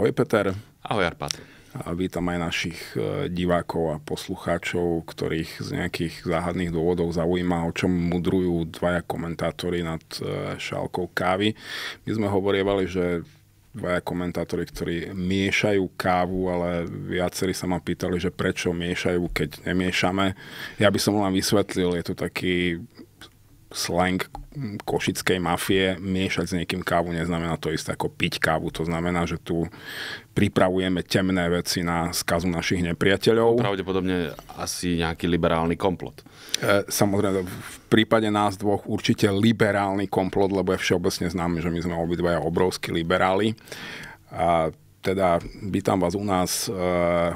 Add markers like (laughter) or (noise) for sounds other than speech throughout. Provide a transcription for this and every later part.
Ahoj Peter. Ahoj Arpad. A vítam aj našich e, divákov a poslucháčov, ktorých z nejakých záhadných dôvodov zaujíma, o čom mudrujú dvaja komentátori nad e, šálkou kávy. My sme hovorievali, že dvaja komentátori, ktorí miešajú kávu, ale viacerí sa ma pýtali, že prečo miešajú, keď nemiešame. Ja by som len vysvetlil, je to taký slang košickej mafie, miešať s niekým kávu neznamená to isté ako piť kávu. To znamená, že tu pripravujeme temné veci na skazu našich nepriateľov. Pravdepodobne asi nejaký liberálny komplot. E, samozrejme, v prípade nás dvoch určite liberálny komplot, lebo je všeobecne známe, že my sme obidvaja obrovskí liberáli. A e, teda vítam vás u nás. E,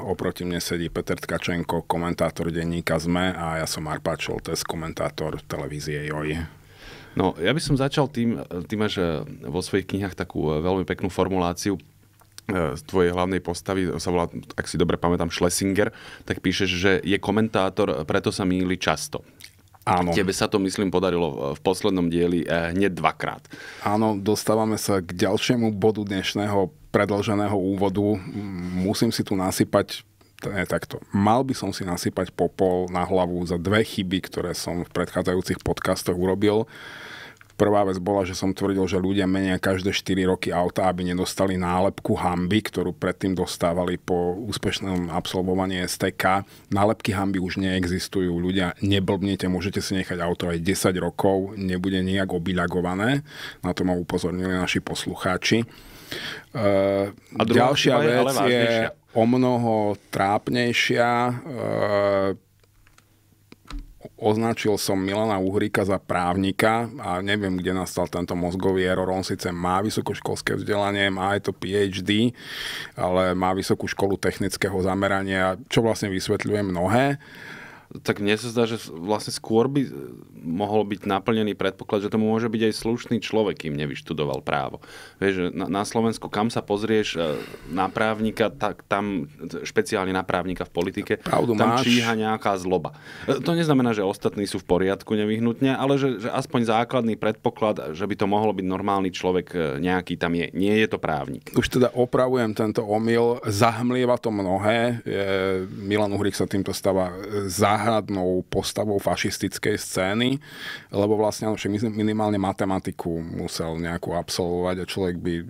oproti mne sedí Peter Tkačenko, komentátor denníka ZME a ja som Arpačol, to je komentátor televízie JOJ. No, ja by som začal tým, tým, máš vo svojich knihách takú e, veľmi peknú formuláciu, e, z tvojej hlavnej postavy, sa volá, ak si dobre pamätám, Schlesinger, tak píšeš, že je komentátor, preto sa míli často. Áno. Tebe sa to, myslím, podarilo e, v poslednom dieli e, hneď dvakrát. Áno, dostávame sa k ďalšiemu bodu dnešného predlženého úvodu. Musím si tu nasypať nie, takto. Mal by som si nasypať popol na hlavu za dve chyby, ktoré som v predchádzajúcich podcastoch urobil. Prvá vec bola, že som tvrdil, že ľudia menia každé 4 roky auta, aby nedostali nálepku hamby, ktorú predtým dostávali po úspešnom absolvovaní STK. Nálepky hamby už neexistujú. Ľudia, neblbnite, môžete si nechať auto aj 10 rokov, nebude nejak obilagované. Na to ma upozornili naši poslucháči. Uh, A e, ďalšia vec je, je o mnoho trápnejšia. Uh, označil som Milana Uhrika za právnika a neviem, kde nastal tento mozgový error. On síce má vysokoškolské vzdelanie, má aj to PhD, ale má vysokú školu technického zamerania, čo vlastne vysvetľuje mnohé tak mne sa zdá, že vlastne skôr by eh, mohol byť naplnený predpoklad, že tomu môže byť aj slušný človek, kým nevyštudoval právo. Vieš, na, na Slovensku, kam sa pozrieš eh, na právnika, tak tam, špeciálne na právnika v politike, Pravdu tam máš. číha nejaká zloba. Eh, to neznamená, že ostatní sú v poriadku nevyhnutne, ale že, že aspoň základný predpoklad, že by to mohol byť normálny človek nejaký tam je. Nie je to právnik. Už teda opravujem tento omyl, zahmlieva to mnohé. Milan Uhrik sa týmto stáva za záhradnou postavou fašistickej scény, lebo vlastne on minimálne matematiku musel nejakú absolvovať a človek by e,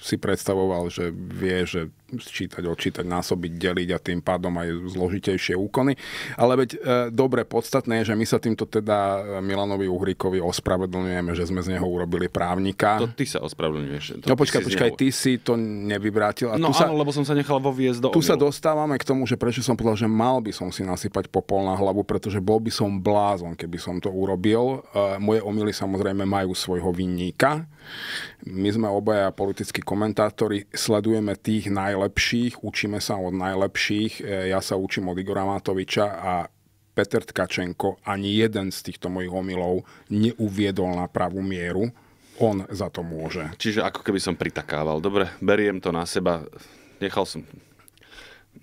si predstavoval, že vie, že sčítať, odčítať, násobiť, deliť a tým pádom aj zložitejšie úkony. Ale veď e, dobre, podstatné je, že my sa týmto teda e, Milanovi Uhrikovi ospravedlňujeme, že sme z neho urobili právnika. To ty sa ospravedlňuješ. No počkaj, počkaj, ty si to nevybrátil. A no tu áno, sa, lebo som sa nechal voviezť do Tu omilu. sa dostávame k tomu, že prečo som povedal, že mal by som si nasypať po kopol na hlavu, pretože bol by som blázon, keby som to urobil. E, moje omily samozrejme majú svojho vinníka. My sme obaja politickí komentátori, sledujeme tých najlepších, učíme sa od najlepších. E, ja sa učím od Igora Matoviča a Peter Tkačenko ani jeden z týchto mojich omylov neuviedol na pravú mieru. On za to môže. Čiže ako keby som pritakával. Dobre, beriem to na seba. Nechal som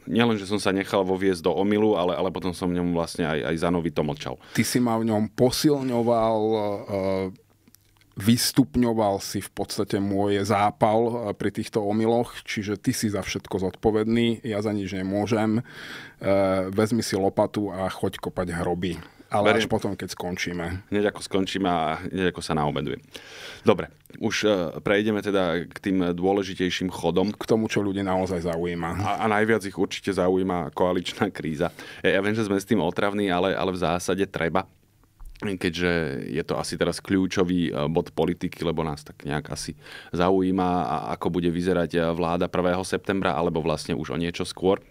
nielen, že som sa nechal voviesť do omilu, ale, ale potom som v ňom vlastne aj, aj to mlčal. Ty si ma v ňom posilňoval, eh, vystupňoval si v podstate môj zápal eh, pri týchto omyloch, čiže ty si za všetko zodpovedný, ja za nič nemôžem. Eh, vezmi si lopatu a choď kopať hroby. Ale Beriem, až potom, keď skončíme. Hneď ako skončíme a hneď ako sa naobedujem. Dobre, už e, prejdeme teda k tým dôležitejším chodom. K tomu, čo ľudia naozaj zaujíma. A, a najviac ich určite zaujíma koaličná kríza. Ja, e, ja viem, že sme s tým otravní, ale, ale v zásade treba keďže je to asi teraz kľúčový e, bod politiky, lebo nás tak nejak asi zaujíma, ako bude vyzerať vláda 1. septembra, alebo vlastne už o niečo skôr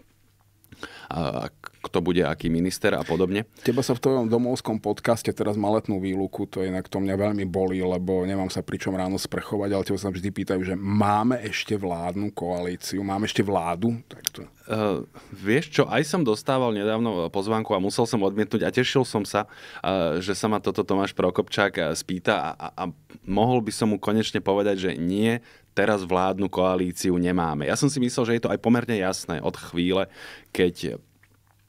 a kto bude aký minister a podobne. Teba sa v tom domovskom podcaste teraz maletnú výluku, to inak to mňa veľmi bolí, lebo nemám sa pričom ráno sprchovať, ale teba sa vždy pýtajú, že máme ešte vládnu koalíciu, máme ešte vládu? Tak to... Uh, vieš čo, aj som dostával nedávno pozvánku a musel som odmietnúť a tešil som sa, uh, že sa ma toto Tomáš Prokopčák uh, spýta a, a, a mohol by som mu konečne povedať, že nie, teraz vládnu koalíciu nemáme. Ja som si myslel, že je to aj pomerne jasné od chvíle, keď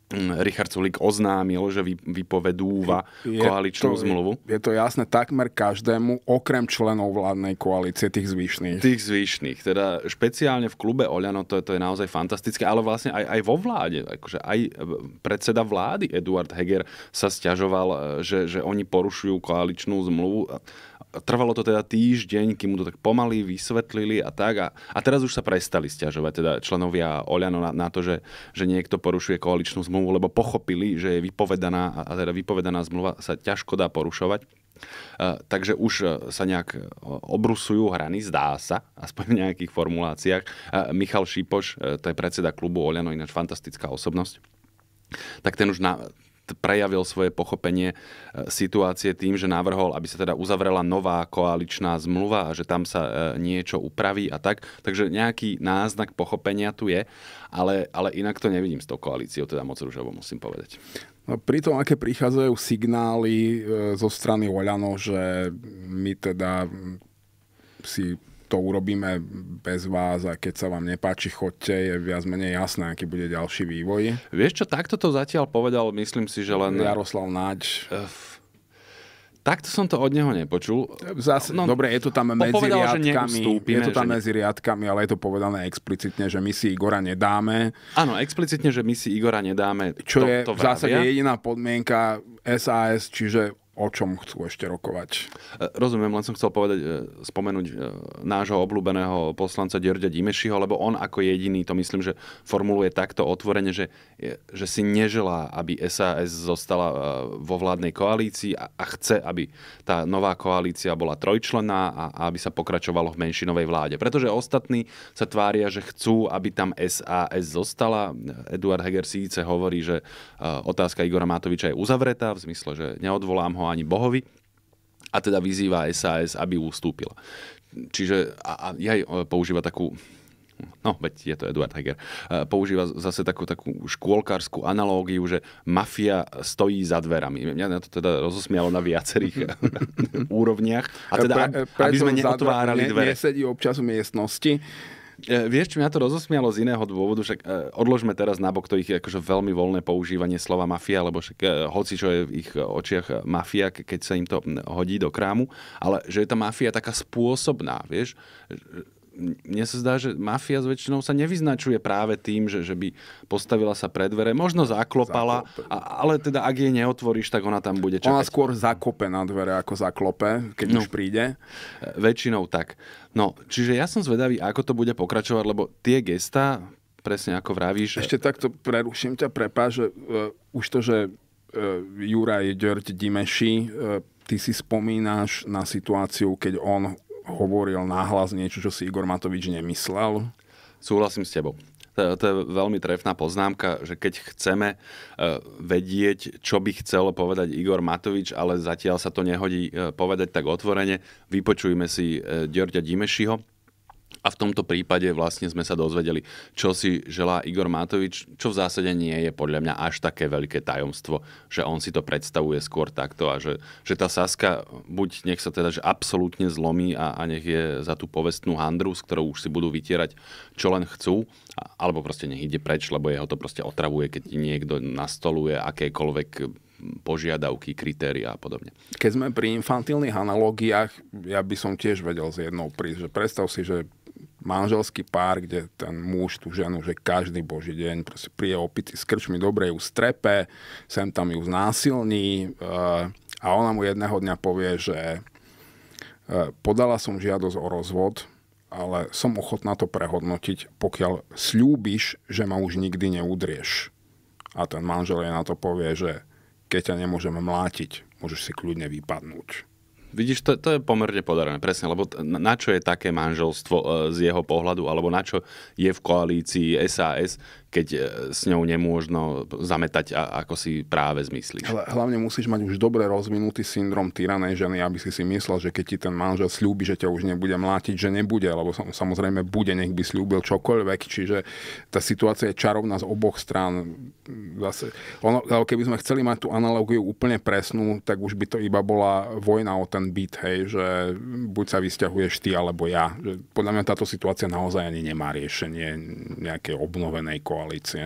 Mm, Richard Sulik oznámil, že vypovedúva je koaličnú to, zmluvu. Je to jasné takmer každému, okrem členov vládnej koalície, tých zvyšných. Tých zvyšných. Teda špeciálne v klube Oľano to, to je naozaj fantastické, ale vlastne aj, aj vo vláde. Akože aj e, predseda vlády Eduard Heger sa stiažoval, e, že, že oni porušujú koaličnú zmluvu trvalo to teda týždeň, kým mu to tak pomaly vysvetlili a tak. A, a teraz už sa prestali stiažovať, teda členovia Oľano na, na to, že, že niekto porušuje koaličnú zmluvu, lebo pochopili, že je vypovedaná, a teda vypovedaná zmluva sa ťažko dá porušovať. E, takže už e, sa nejak e, obrusujú hrany, zdá sa, aspoň v nejakých formuláciách. Michal Šípoš, to je predseda klubu Oľano, ináč fantastická osobnosť, tak ten už na, prejavil svoje pochopenie e, situácie tým, že navrhol, aby sa teda uzavrela nová koaličná zmluva a že tam sa e, niečo upraví a tak. Takže nejaký náznak pochopenia tu je, ale, ale inak to nevidím s tou koalíciou, teda moc rúžovo musím povedať. No, pri tom, aké prichádzajú signály e, zo strany Oľano, že my teda si to urobíme bez vás a keď sa vám nepáči, chodte, je viac menej jasné, aký bude ďalší vývoj. Vieš čo, takto to zatiaľ povedal, myslím si, že len... Jaroslav Náč. F... Takto som to od neho nepočul. Zase, no, dobre, je to tam medzi riadkami, je to tam medzi riadkami, ale je to povedané explicitne, že my si Igora nedáme. Áno, explicitne, že my si Igora nedáme. Čo to, je to v zásade jediná podmienka SAS, čiže o čom chcú ešte rokovať. E, rozumiem, len som chcel povedať, e, spomenúť e, nášho obľúbeného poslanca Dierďa Dimešiho, lebo on ako jediný to myslím, že formuluje takto otvorene, že, že si neželá, aby SAS zostala vo vládnej koalícii a, a chce, aby tá nová koalícia bola trojčlená a, a aby sa pokračovalo v menšinovej vláde. Pretože ostatní sa tvária, že chcú, aby tam SAS zostala. Eduard Heger síce hovorí, že otázka Igora Matoviča je uzavretá, v zmysle, že neodvolám ho ani Bohovi a teda vyzýva SAS, aby ustúpila. Čiže a, a ja e, používa takú No, veď je to Eduard Heger. E, používa zase takú, takú škôlkárskú analógiu, že mafia stojí za dverami. Mňa to teda rozosmialo na viacerých (laughs) úrovniach. A e, teda, pre, aby sme neotvárali dvere. Nesedí občas v miestnosti E, vieš, čo mňa to rozosmialo z iného dôvodu, však e, odložme teraz nabok to ich akože veľmi voľné používanie slova mafia, lebo však e, hoci čo je v ich očiach mafia, keď sa im to hodí do krámu, ale že je tá mafia taká spôsobná, vieš, mne sa zdá, že mafia zväčšinou väčšinou sa nevyznačuje práve tým, že, že by postavila sa pred dvere, možno zaklopala, a, ale teda ak jej neotvoríš, tak ona tam bude čakať. Ona skôr zakope na dvere ako zaklope, keď no. už príde. E, väčšinou tak. No, čiže ja som zvedavý, ako to bude pokračovať, lebo tie gesta, presne ako vravíš... Ešte takto preruším ťa, prepá, že uh, už to, že uh, Juraj Dörť Dimeši, uh, ty si spomínaš na situáciu, keď on hovoril náhlas niečo, čo si Igor Matovič nemyslel. Súhlasím s tebou. To, to je veľmi trefná poznámka, že keď chceme e, vedieť, čo by chcel povedať Igor Matovič, ale zatiaľ sa to nehodí e, povedať tak otvorene, vypočujme si e, Ďorďa Dimešiho, a v tomto prípade vlastne sme sa dozvedeli, čo si želá Igor Matovič, čo v zásade nie je podľa mňa až také veľké tajomstvo, že on si to predstavuje skôr takto a že, že tá Saska buď nech sa teda že absolútne zlomí a, a nech je za tú povestnú handru, s ktorou už si budú vytierať, čo len chcú, alebo proste nech ide preč, lebo jeho to proste otravuje, keď niekto nastoluje akékoľvek požiadavky, kritéria a podobne. Keď sme pri infantilných analogiách, ja by som tiež vedel z jednou prísť, že predstav si, že manželský pár, kde ten muž tú ženu, že každý boží deň proste príde opity s krčmi, dobre ju strepe, sem tam ju znásilní eh, a ona mu jedného dňa povie, že eh, podala som žiadosť o rozvod, ale som ochotná to prehodnotiť, pokiaľ slúbiš, že ma už nikdy neudrieš. A ten manžel je na to povie, že keď ťa nemôžem mlátiť, môžeš si kľudne vypadnúť. Vidíš, to, to je pomerne podarené, presne, lebo na čo je také manželstvo e, z jeho pohľadu, alebo na čo je v koalícii SAS, keď e, s ňou nemôžno zametať, a ako si práve zmyslíš. Ale Hlavne musíš mať už dobre rozvinutý syndrom tyranej ženy, aby si si myslel, že keď ti ten manžel slúbi, že ťa už nebude mlátiť, že nebude, lebo samozrejme bude, nech by slúbil čokoľvek. Čiže tá situácia je čarovná z oboch strán. Zase, ono, keby sme chceli mať tú analogiu úplne presnú, tak už by to iba bola vojna o ten byt, hej, že buď sa vysťahuješ ty, alebo ja. Že podľa mňa táto situácia naozaj ani nemá riešenie nejakej obnovenej ko koalície?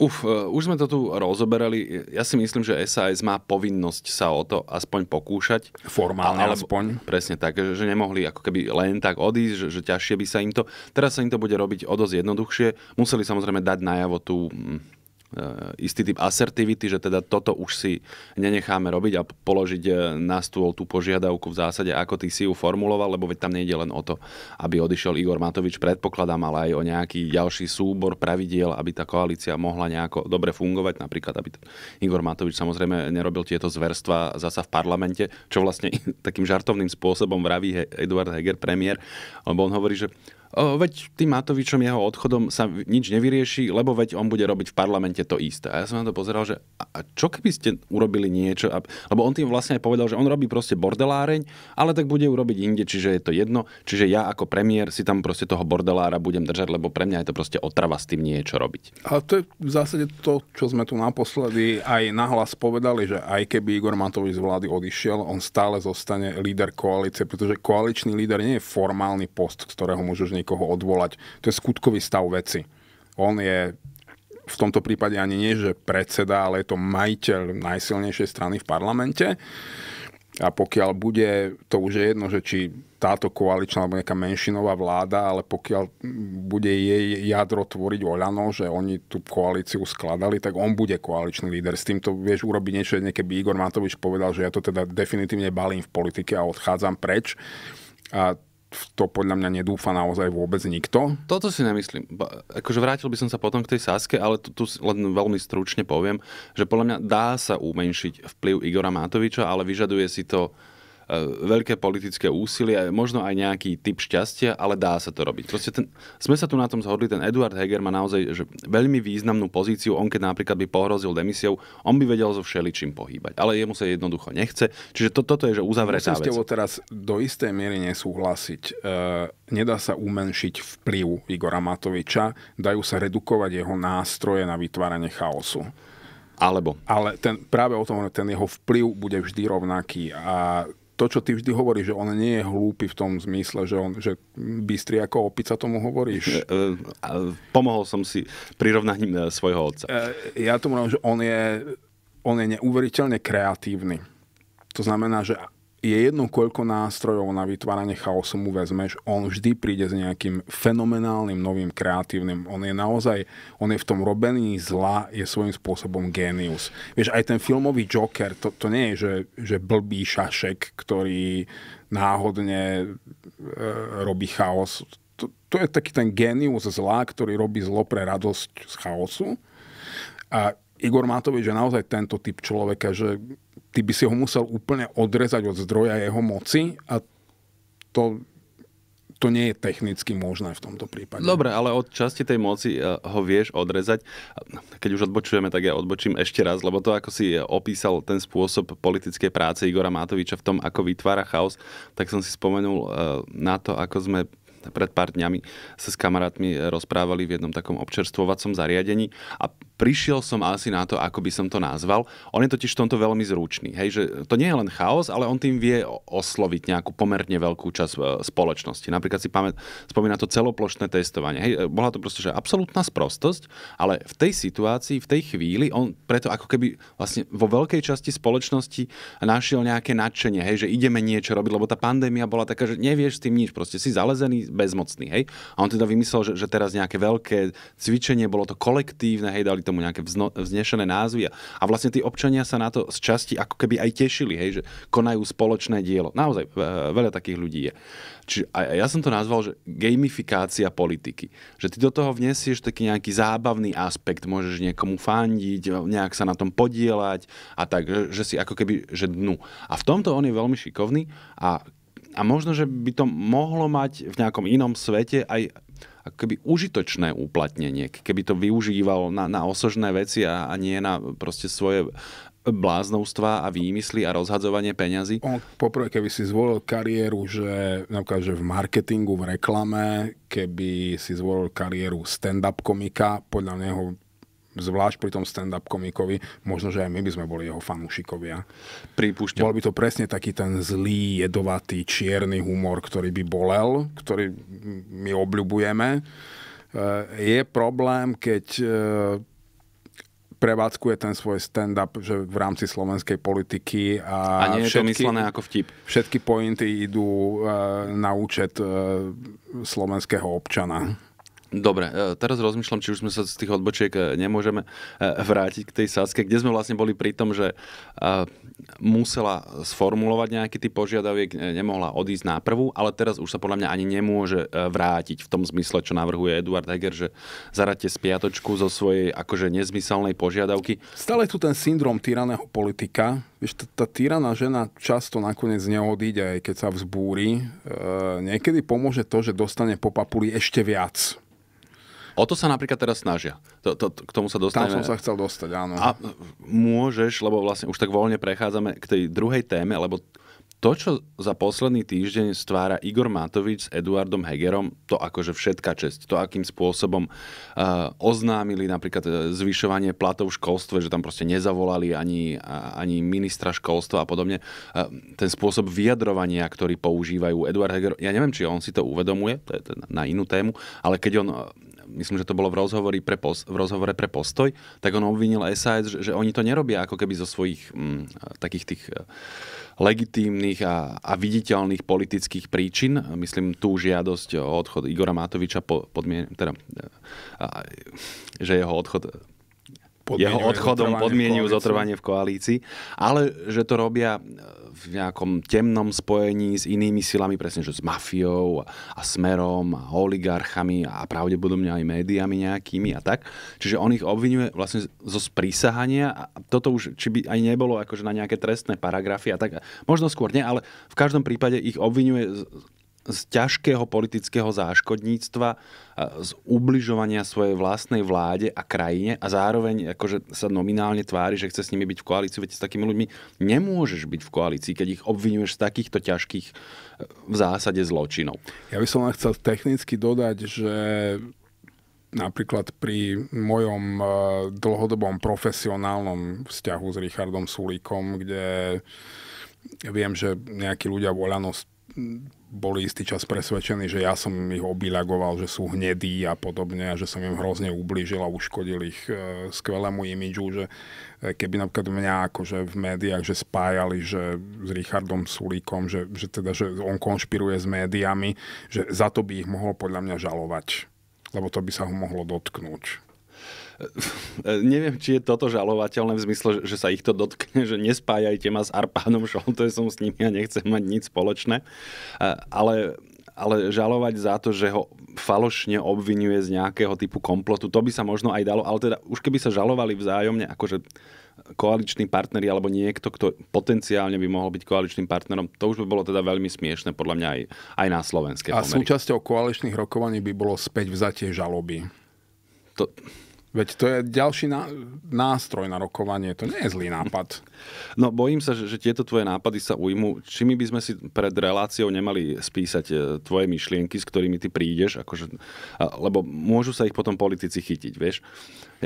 Uf, e, už sme to tu rozoberali. Ja si myslím, že SAS má povinnosť sa o to aspoň pokúšať. Formálne alebo, aspoň. Presne tak, že, že nemohli ako keby len tak odísť, že, že ťažšie by sa im to... Teraz sa im to bude robiť o dosť jednoduchšie. Museli samozrejme dať najavo tú mm, E, istý typ asertivity, že teda toto už si nenecháme robiť a položiť e, na stôl tú požiadavku v zásade, ako ty si ju formuloval, lebo veď tam nejde len o to, aby odišiel Igor Matovič, predpokladám, ale aj o nejaký ďalší súbor pravidiel, aby tá koalícia mohla nejako dobre fungovať, napríklad, aby Igor Matovič samozrejme nerobil tieto zverstva zasa v parlamente, čo vlastne (laughs) takým žartovným spôsobom vraví Eduard Heger, premiér, lebo on hovorí, že veď tým Matovičom jeho odchodom sa nič nevyrieši, lebo veď on bude robiť v parlamente to isté. A ja som na to pozeral, že a čo keby ste urobili niečo, a, lebo on tým vlastne aj povedal, že on robí proste bordeláreň, ale tak bude urobiť inde, čiže je to jedno. Čiže ja ako premiér si tam proste toho bordelára budem držať, lebo pre mňa je to proste otrava s tým niečo robiť. A to je v zásade to, čo sme tu naposledy aj nahlas povedali, že aj keby Igor Matovič z vlády odišiel, on stále zostane líder koalície, pretože koaličný líder nie je formálny post, z ktorého môžeš niekoho odvolať. To je skutkový stav veci. On je v tomto prípade ani nie, že predseda, ale je to majiteľ najsilnejšej strany v parlamente. A pokiaľ bude, to už je jedno, že či táto koaličná alebo nejaká menšinová vláda, ale pokiaľ bude jej jadro tvoriť Oľano, že oni tú koalíciu skladali, tak on bude koaličný líder. S týmto vieš urobiť niečo, keby Igor Matovič povedal, že ja to teda definitívne balím v politike a odchádzam preč. A to podľa mňa nedúfa naozaj vôbec nikto. Toto si nemyslím. Akože vrátil by som sa potom k tej Saske, ale tu, tu len veľmi stručne poviem, že podľa mňa dá sa umenšiť vplyv Igora Matoviča, ale vyžaduje si to E, veľké politické úsilie, možno aj nejaký typ šťastia, ale dá sa to robiť. Proste ten, sme sa tu na tom zhodli, ten Eduard Heger má naozaj že veľmi významnú pozíciu, on keď napríklad by pohrozil demisiou, on by vedel so všeličím pohýbať, ale jemu sa jednoducho nechce. Čiže to, toto je, že uzavretá Musím vec. Musím teraz do istej miery nesúhlasiť. E, nedá sa umenšiť vplyv Igora Matoviča, dajú sa redukovať jeho nástroje na vytváranie chaosu. Alebo. Ale ten, práve o tom, ten jeho vplyv bude vždy rovnaký a to, čo ty vždy hovoríš, že on nie je hlúpy v tom zmysle, že, on, že bystri ako opica tomu hovoríš. E, e, pomohol som si prirovnaním e, svojho otca. Ja tomu hovorím, že on je, on je neuveriteľne kreatívny. To znamená, že je jedno, koľko nástrojov na vytváranie chaosu mu vezmeš, on vždy príde s nejakým fenomenálnym, novým, kreatívnym. On je naozaj, on je v tom robený zla, je svojím spôsobom génius. Vieš, aj ten filmový Joker, to, to nie je, že, že blbý šašek, ktorý náhodne e, robí chaos. To, to je taký ten génius zla, ktorý robí zlo pre radosť z chaosu. A Igor Matovič je naozaj tento typ človeka, že ty by si ho musel úplne odrezať od zdroja jeho moci a to, to nie je technicky možné v tomto prípade. Dobre, ale od časti tej moci eh, ho vieš odrezať. Keď už odbočujeme, tak ja odbočím ešte raz, lebo to, ako si eh, opísal ten spôsob politickej práce Igora Matoviča v tom, ako vytvára chaos, tak som si spomenul eh, na to, ako sme pred pár dňami sa s kamarátmi rozprávali v jednom takom občerstvovacom zariadení a prišiel som asi na to, ako by som to nazval. On je totiž v tomto veľmi zručný. Hej, že to nie je len chaos, ale on tým vie osloviť nejakú pomerne veľkú časť e, spoločnosti. Napríklad si pamät, spomína to celoplošné testovanie. Hej, e, bola to proste že absolútna sprostosť, ale v tej situácii, v tej chvíli, on preto ako keby vlastne vo veľkej časti spoločnosti našiel nejaké nadšenie, hej, že ideme niečo robiť, lebo tá pandémia bola taká, že nevieš s tým nič, proste si zalezený, bezmocný. Hej? A on teda vymyslel, že, že teraz nejaké veľké cvičenie, bolo to kolektívne, hej, dali tomu nejaké vzno, vznešené názvy. A, a vlastne tí občania sa na to z časti ako keby aj tešili, hej, že konajú spoločné dielo. Naozaj, veľa takých ľudí je. Čiže a ja som to nazval, že gamifikácia politiky. Že ty do toho vnesieš taký nejaký zábavný aspekt, môžeš niekomu fandiť, nejak sa na tom podielať a tak, že, že si ako keby, že dnu. A v tomto on je veľmi šikovný a a možno, že by to mohlo mať v nejakom inom svete aj akoby užitočné uplatnenie, keby to využíval na, na osožné veci a, a nie na proste svoje bláznovstva a výmysly a rozhadzovanie peňazí? On poprvé, keby si zvolil kariéru, že napríklad že v marketingu, v reklame, keby si zvolil kariéru stand-up komika, podľa neho zvlášť pri tom stand-up komikovi, možno, že aj my by sme boli jeho fanúšikovia. Pripúšťam. Bol by to presne taký ten zlý, jedovatý, čierny humor, ktorý by bolel, ktorý my obľubujeme. E, je problém, keď e, prevádzkuje ten svoj stand-up že v rámci slovenskej politiky. A, a nie je všetky, to myslené ako vtip. Všetky pointy idú e, na účet slovenského občana. Dobre, e, teraz rozmýšľam, či už sme sa z tých odbočiek e, nemôžeme e, vrátiť k tej sáske. kde sme vlastne boli pri tom, že musela sformulovať nejaký typ požiadaviek, nemohla odísť na prvú, ale teraz už sa podľa mňa ani nemôže vrátiť v tom zmysle, čo navrhuje Eduard Heger, že zaradte spiatočku zo svojej akože nezmyselnej požiadavky. Stále tu ten syndrom tyraného politika. Vieš, tá, tá tyraná žena často nakoniec neodíde, aj keď sa vzbúri. E, niekedy pomôže to, že dostane po papuli ešte viac O to sa napríklad teraz snažia. To, to, to, k tomu sa dostaneme. Tam som sa chcel dostať, áno. A môžeš, lebo vlastne už tak voľne prechádzame k tej druhej téme, lebo to, čo za posledný týždeň stvára Igor Matovič s Eduardom Hegerom, to akože všetka česť. To, akým spôsobom uh, oznámili napríklad eh, zvyšovanie platov v školstve, že tam proste nezavolali ani, ani ministra školstva a podobne. Uh, ten spôsob vyjadrovania, ktorý používajú Eduard Heger, ja neviem, či on si to uvedomuje, to je na inú tému, ale keď on myslím, že to bolo v rozhovore pre, pos, v rozhovore pre postoj, tak on obvinil SAS, že, že oni to nerobia ako keby zo svojich m, mm, takých tých e, legitímnych a, a viditeľných politických príčin. Myslím tú žiadosť o odchod Igora Matoviča po, podmien, teda, e, a, že jeho odchod jeho odchodom podmienujú zotrvanie v koalícii, ale že to robia v nejakom temnom spojení s inými silami, presne že s mafiou a, a smerom a oligarchami a pravdepodobne aj médiami nejakými a tak. Čiže on ich obvinuje vlastne zo sprísahania a toto už či by aj nebolo akože na nejaké trestné paragrafy a tak. Možno skôr nie, ale v každom prípade ich obvinuje z ťažkého politického záškodníctva, z ubližovania svojej vlastnej vláde a krajine a zároveň akože sa nominálne tvári, že chce s nimi byť v koalícii. veď s takými ľuďmi nemôžeš byť v koalícii, keď ich obvinuješ z takýchto ťažkých e, v zásade zločinov. Ja by som len chcel technicky dodať, že napríklad pri mojom e, dlhodobom profesionálnom vzťahu s Richardom Sulíkom, kde viem, že nejakí ľudia voľanosť boli istý čas presvedčení, že ja som ich obilagoval, že sú hnedí a podobne a že som im hrozne ublížil a uškodil ich e, skvelému imidžu, že e, keby napríklad mňa akože v médiách, že spájali že s Richardom Sulíkom, že, že teda, že on konšpiruje s médiami, že za to by ich mohol podľa mňa žalovať lebo to by sa ho mohlo dotknúť. (laughs) neviem, či je toto žalovateľné v zmysle, že sa ich to dotkne, že nespájajte ma s Arpádom Šoltesom, s nimi a nechcem mať nič spoločné. Ale ale žalovať za to, že ho falošne obvinuje z nejakého typu komplotu, to by sa možno aj dalo, ale teda už keby sa žalovali vzájomne, akože koaliční partneri alebo niekto, kto potenciálne by mohol byť koaličným partnerom, to už by bolo teda veľmi smiešne, podľa mňa aj, aj na slovenské A pomery. súčasťou koaličných rokovaní by bolo späť vzatie žaloby. To, Veď to je ďalší nástroj na rokovanie, to nie je zlý nápad. No bojím sa, že, že tieto tvoje nápady sa ujmú, Či my by sme si pred reláciou nemali spísať e, tvoje myšlienky, s ktorými ty prídeš, akože, lebo môžu sa ich potom politici chytiť, vieš.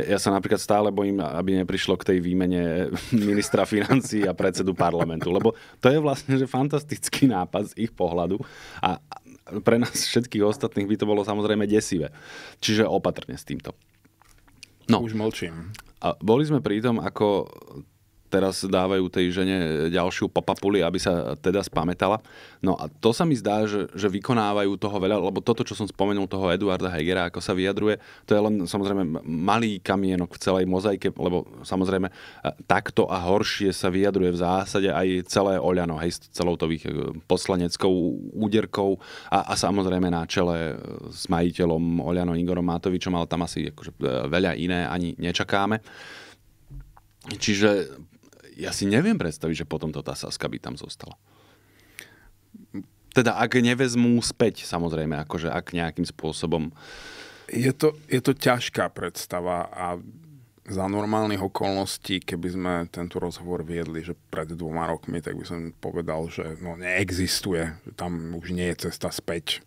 Ja sa napríklad stále bojím, aby neprišlo k tej výmene (laughs) ministra financí a predsedu parlamentu, lebo to je vlastne že fantastický nápad z ich pohľadu a pre nás všetkých ostatných by to bolo samozrejme desivé. Čiže opatrne s týmto. No. Už mlčím. A boli sme pri tom, ako teraz dávajú tej žene ďalšiu papapuli, aby sa teda spametala. No a to sa mi zdá, že, že vykonávajú toho veľa, lebo toto, čo som spomenul, toho Eduarda Hegera, ako sa vyjadruje, to je len samozrejme malý kamienok v celej mozaike, lebo samozrejme e, takto a horšie sa vyjadruje v zásade aj celé Oľano, hej, s celou to e, poslaneckou úderkou a, a samozrejme na čele e, s majiteľom Oľano Igorom Matovičom, ale tam asi akože veľa iné ani nečakáme. Čiže ja si neviem predstaviť, že potom to tá Saska by tam zostala. Teda ak nevezmú späť, samozrejme, akože ak nejakým spôsobom... Je to, je to ťažká predstava a za normálnych okolností, keby sme tento rozhovor viedli, že pred dvoma rokmi, tak by som povedal, že no neexistuje, že tam už nie je cesta späť.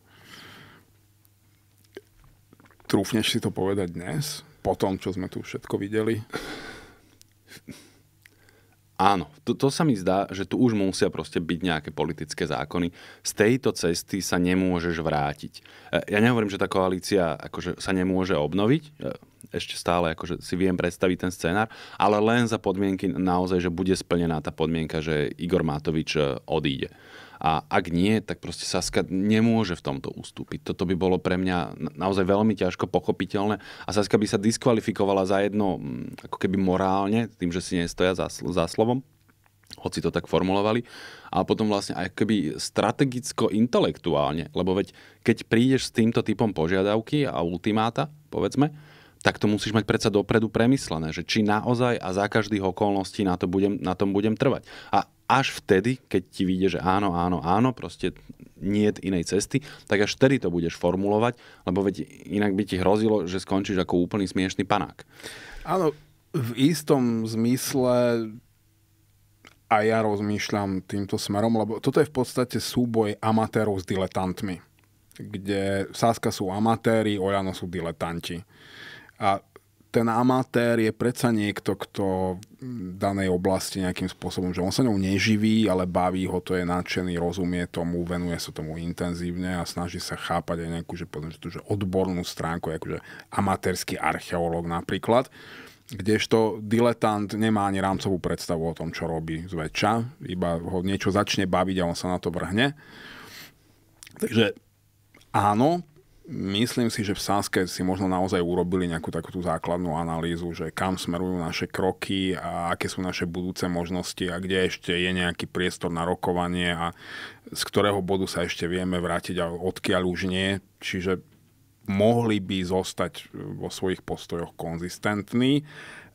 Trúfneš si to povedať dnes, po tom, čo sme tu všetko videli? Áno, to, to sa mi zdá, že tu už musia proste byť nejaké politické zákony. Z tejto cesty sa nemôžeš vrátiť. E, ja nehovorím, že tá koalícia akože sa nemôže obnoviť, e, ešte stále akože si viem predstaviť ten scenár, ale len za podmienky naozaj, že bude splnená tá podmienka, že Igor Matovič e, odíde. A ak nie, tak proste Saska nemôže v tomto ustúpiť. Toto by bolo pre mňa naozaj veľmi ťažko pochopiteľné. A Saska by sa diskvalifikovala za jedno, mm, ako keby morálne, tým, že si nestoja za, za slovom hoci to tak formulovali, a potom vlastne aj keby strategicko-intelektuálne, lebo veď keď prídeš s týmto typom požiadavky a ultimáta, povedzme, tak to musíš mať predsa dopredu premyslené, že či naozaj a za každých okolností na, to budem, na tom budem trvať. A až vtedy, keď ti vyjde, že áno, áno, áno, proste nie je inej cesty, tak až vtedy to budeš formulovať, lebo veď inak by ti hrozilo, že skončíš ako úplný smiešný panák. Áno, v istom zmysle a ja rozmýšľam týmto smerom, lebo toto je v podstate súboj amatérov s diletantmi, kde Saska sú amatéri, Oľano sú diletanti. A ten amatér je predsa niekto, kto v danej oblasti nejakým spôsobom, že on sa ňou neživí, ale baví ho, to je nadšený, rozumie tomu, venuje sa tomu intenzívne a snaží sa chápať aj nejakú, že, poviem, že, tú, že odbornú stránku, akože amatérsky archeológ napríklad kdežto diletant nemá ani rámcovú predstavu o tom, čo robí zväčša, iba ho niečo začne baviť a on sa na to vrhne. Takže áno, Myslím si, že v Saske si možno naozaj urobili nejakú takú tú základnú analýzu, že kam smerujú naše kroky a aké sú naše budúce možnosti a kde ešte je nejaký priestor na rokovanie a z ktorého bodu sa ešte vieme vrátiť a odkiaľ už nie. Čiže mohli by zostať vo svojich postojoch konzistentní,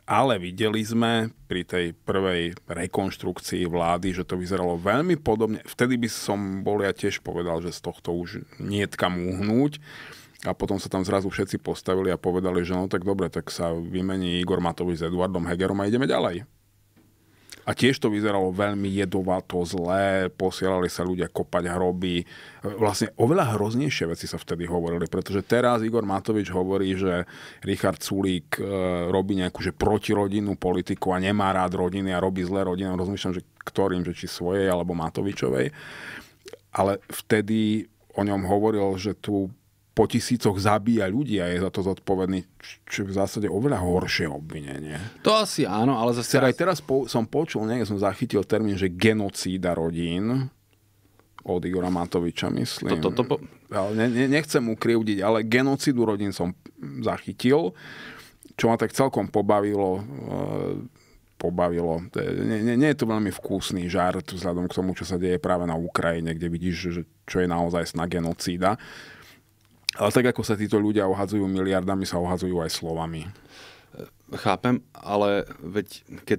ale videli sme pri tej prvej rekonštrukcii vlády, že to vyzeralo veľmi podobne. Vtedy by som bol ja tiež povedal, že z tohto už nie kam uhnúť. A potom sa tam zrazu všetci postavili a povedali, že no tak dobre, tak sa vymení Igor Matovič s Eduardom Hegerom a ideme ďalej. A tiež to vyzeralo veľmi jedovato, zlé, posielali sa ľudia kopať hroby. Vlastne oveľa hroznejšie veci sa vtedy hovorili, pretože teraz Igor Matovič hovorí, že Richard Sulík e, robí nejakú že protirodinnú politiku a nemá rád rodiny a robí zlé rodiny. Rozmýšľam, že ktorým, že či svojej alebo Matovičovej. Ale vtedy o ňom hovoril, že tu po tisícoch zabíja ľudí a je za to zodpovedný, čo je v zásade oveľa horšie obvinenie. To asi áno, ale zase... Teraz... aj teraz po, som počul, niekde som zachytil termín, že genocída rodín od Igora Matoviča, myslím. To, to, to po... ale ne, ne, nechcem mu ale genocídu rodín som zachytil, čo ma tak celkom pobavilo. E, pobavilo. Nie, nie, nie je to veľmi vkusný žart vzhľadom k tomu, čo sa deje práve na Ukrajine, kde vidíš, že, čo je naozaj sná genocída. Ale tak ako sa títo ľudia ohadzujú miliardami, sa ohadzujú aj slovami. E, chápem, ale veď keď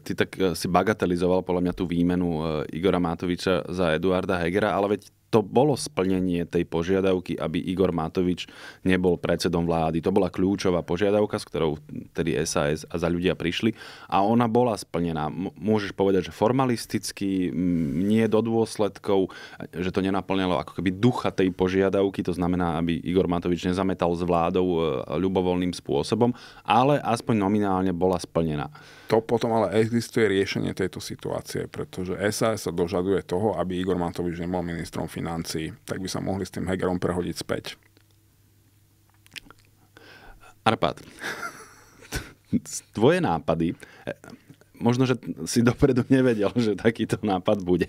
ty tak e, si bagatelizoval podľa mňa tú výmenu e, Igora Matoviča za Eduarda Hegera, ale veď to bolo splnenie tej požiadavky, aby Igor Matovič nebol predsedom vlády. To bola kľúčová požiadavka, s ktorou tedy SAS a za ľudia prišli a ona bola splnená. Môžeš povedať, že formalisticky, nie do dôsledkov, že to nenaplňalo ako keby ducha tej požiadavky, to znamená, aby Igor Matovič nezametal s vládou e, ľubovoľným spôsobom, ale aspoň nominálne bola splnená to potom ale existuje riešenie tejto situácie, pretože SAS sa dožaduje toho, aby Igor Matovič nebol ministrom financií, tak by sa mohli s tým Hegerom prehodiť späť. Arpad, tvoje nápady, e, možno, že si dopredu nevedel, že takýto nápad bude.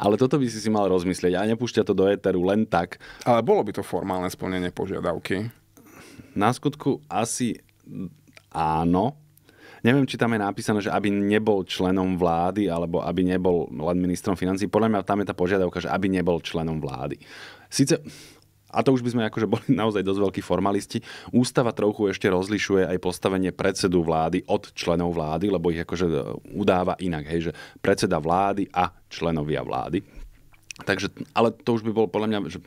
Ale toto by si si mal rozmyslieť a nepúšťa to do éteru len tak. Ale bolo by to formálne splnenie požiadavky? Na skutku asi áno, Neviem, či tam je napísané, že aby nebol členom vlády alebo aby nebol len ministrom financí. Podľa mňa tam je tá požiadavka, že aby nebol členom vlády. Sice a to už by sme akože boli (laughs) naozaj dosť veľkí formalisti. Ústava trochu ešte rozlišuje aj postavenie predsedu vlády od členov vlády, lebo ich akože e, udáva inak, hej, že predseda vlády a členovia vlády. Takže, ale to už by bol podľa mňa, že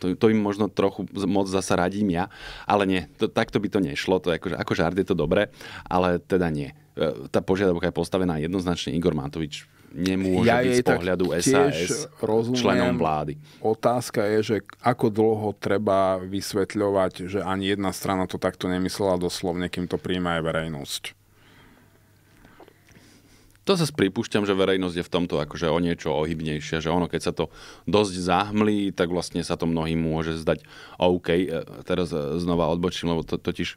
to, to im možno trochu moc zasa radím ja, ale nie, to, takto by to nešlo, to je ako, ako žart je to dobré, ale teda nie. E, tá požiadavka je postavená jednoznačne Igor Matovič nemôže ja byť z pohľadu SAS rozumiem, členom vlády. Otázka je, že ako dlho treba vysvetľovať, že ani jedna strana to takto nemyslela doslovne, kým to príjma aj verejnosť. To sa pripúšťam, že verejnosť je v tomto akože o niečo ohybnejšia, že ono keď sa to dosť zahmlí, tak vlastne sa to mnohým môže zdať OK. E, teraz e, znova odbočím, lebo to, totiž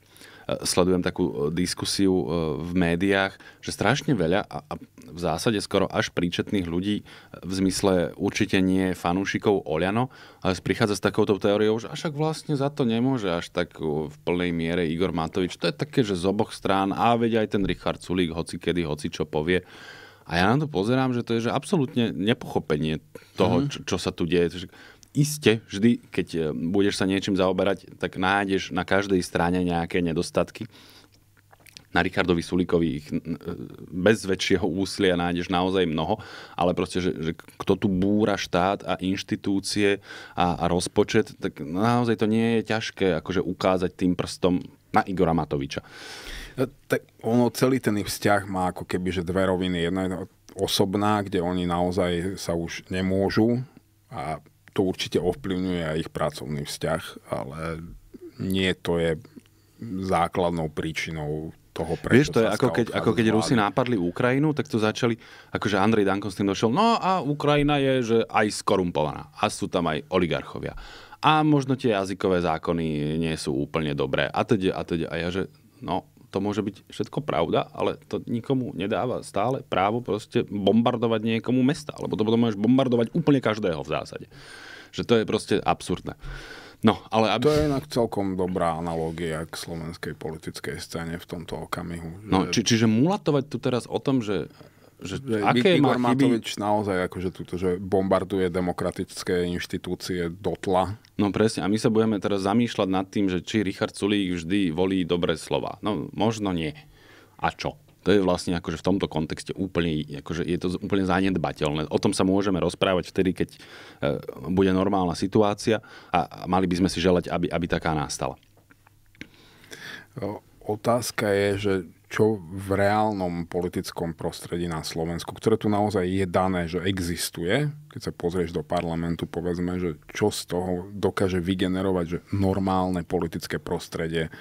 sledujem takú e, diskusiu e, v médiách, že strašne veľa a v zásade skoro až príčetných ľudí e, v zmysle určite nie fanúšikov Oliano, ale prichádza s takouto teóriou, že však vlastne za to nemôže až tak v plnej miere Igor Matovič. To je také, že z oboch strán a veď aj ten Richard Sulík hoci kedy, hoci čo povie. A ja na to pozerám, že to je že absolútne nepochopenie toho, mhm. čo, čo sa tu deje iste vždy, keď e, budeš sa niečím zaoberať, tak nájdeš na každej strane nejaké nedostatky. Na Richardovi Sulikovi ich bez väčšieho úsilia nájdeš naozaj mnoho, ale proste, že, že kto tu búra štát a inštitúcie a, a rozpočet, tak naozaj to nie je ťažké akože ukázať tým prstom na Igora Matoviča. E, tak ono, celý ten vzťah má ako keby, že dve roviny. Jedna je osobná, kde oni naozaj sa už nemôžu a to určite ovplyvňuje aj ich pracovný vzťah, ale nie to je základnou príčinou toho, prečo Vieš, to je ako keď, ako keď Rusi nápadli Ukrajinu, tak to začali, akože Andrej Danko s tým došiel, no a Ukrajina je že aj skorumpovaná a sú tam aj oligarchovia. A možno tie jazykové zákony nie sú úplne dobré a teď, a teď, A ja že, no to môže byť všetko pravda, ale to nikomu nedáva stále právo proste bombardovať niekomu mesta, lebo to potom môžeš bombardovať úplne každého v zásade. Že to je proste absurdné. No, ale aby... To je inak celkom dobrá analogia k slovenskej politickej scéne v tomto okamihu. No, že... No, či, čiže mulatovať tu teraz o tom, že že Aké Igor má Matovič naozaj akože túto, že bombarduje demokratické inštitúcie dotla. No presne, a my sa budeme teraz zamýšľať nad tým, že či Richard Sulík vždy volí dobré slova. No možno nie. A čo? To je vlastne akože v tomto kontexte úplne, akože je to úplne zanedbateľné. O tom sa môžeme rozprávať vtedy, keď e, bude normálna situácia a mali by sme si želať, aby, aby taká nastala. E, otázka je, že čo v reálnom politickom prostredí na Slovensku, ktoré tu naozaj je dané, že existuje, keď sa pozrieš do parlamentu, povedzme, že čo z toho dokáže vygenerovať že normálne politické prostredie.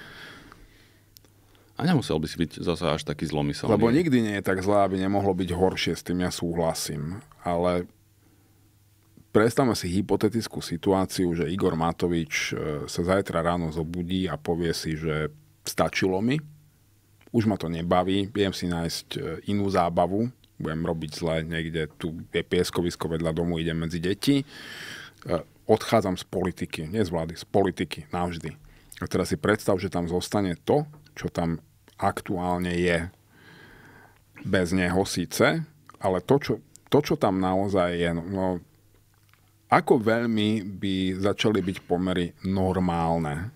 A nemusel by si byť zase až taký zlomyselný. Lebo nikdy nie je tak zlé, aby nemohlo byť horšie, s tým ja súhlasím. Ale predstavme si hypotetickú situáciu, že Igor Matovič e, sa zajtra ráno zobudí a povie si, že stačilo mi, už ma to nebaví, viem si nájsť e, inú zábavu, budem robiť zle niekde, tu je pieskovisko vedľa domu, idem medzi deti. E, odchádzam z politiky, nie z vlády, z politiky navždy. A teraz si predstav, že tam zostane to, čo tam aktuálne je. Bez neho síce, ale to, čo, to, čo tam naozaj je, no, no ako veľmi by začali byť pomery normálne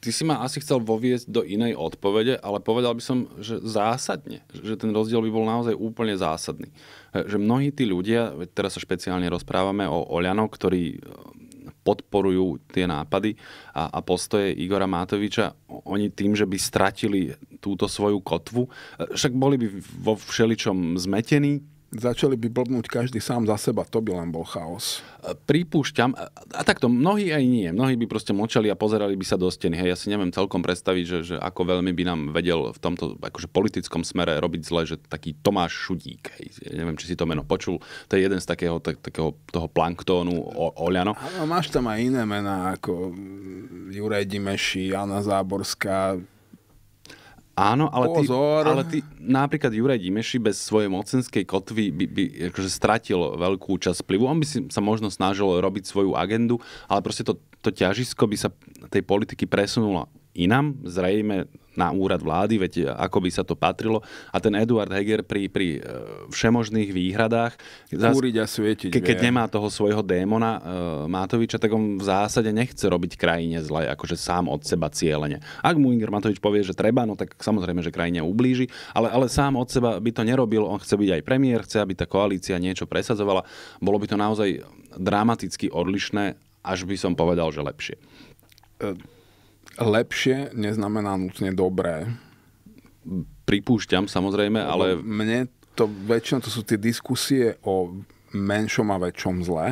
Ty si ma asi chcel voviesť do inej odpovede, ale povedal by som, že zásadne, že ten rozdiel by bol naozaj úplne zásadný. E, že mnohí tí ľudia, teraz sa špeciálne rozprávame o Oľano, ktorí e, podporujú tie nápady a, a postoje Igora Mátoviča, oni tým, že by stratili túto svoju kotvu, e, však boli by vo všeličom zmetení, začali by blbnúť každý sám za seba, to by len bol chaos. E, pripúšťam, a takto, mnohí aj nie, mnohí by proste močali a pozerali by sa do steny. Hej, ja si neviem celkom predstaviť, že, že ako veľmi by nám vedel v tomto akože politickom smere robiť zle, že taký Tomáš Šudík, hej, ja neviem, či si to meno počul, to je jeden z takého, tak, takého toho planktónu o, Oliano. Áno, máš tam aj iné mená, ako Juraj Dimeši, Jana Záborská, Áno, ale ty, ale ty napríklad Juraj Dimeši bez svojej mocenskej kotvy by, by akože stratil veľkú časť vplyvu. On by si sa možno snažil robiť svoju agendu, ale proste to, to ťažisko by sa tej politiky presunulo inám, zrejme na úrad vlády, veď e, ako by sa to patrilo. A ten Eduard Heger pri, pri e, všemožných výhradách... Kúriť a svietiť. Ke, keď vie. nemá toho svojho démona uh, Matoviča, tak on v zásade nechce robiť krajine zle, akože sám od seba cieľene. Ak mu Inger Matovič povie, že treba, no tak samozrejme, že krajine ublíži, ale, ale sám od seba by to nerobil. On chce byť aj premiér, chce, aby tá koalícia niečo presadzovala. Bolo by to naozaj dramaticky odlišné, až by som povedal, že lepšie. Uh lepšie neznamená nutne dobré. Pripúšťam samozrejme, ale... Mne to väčšinou to sú tie diskusie o menšom a väčšom zle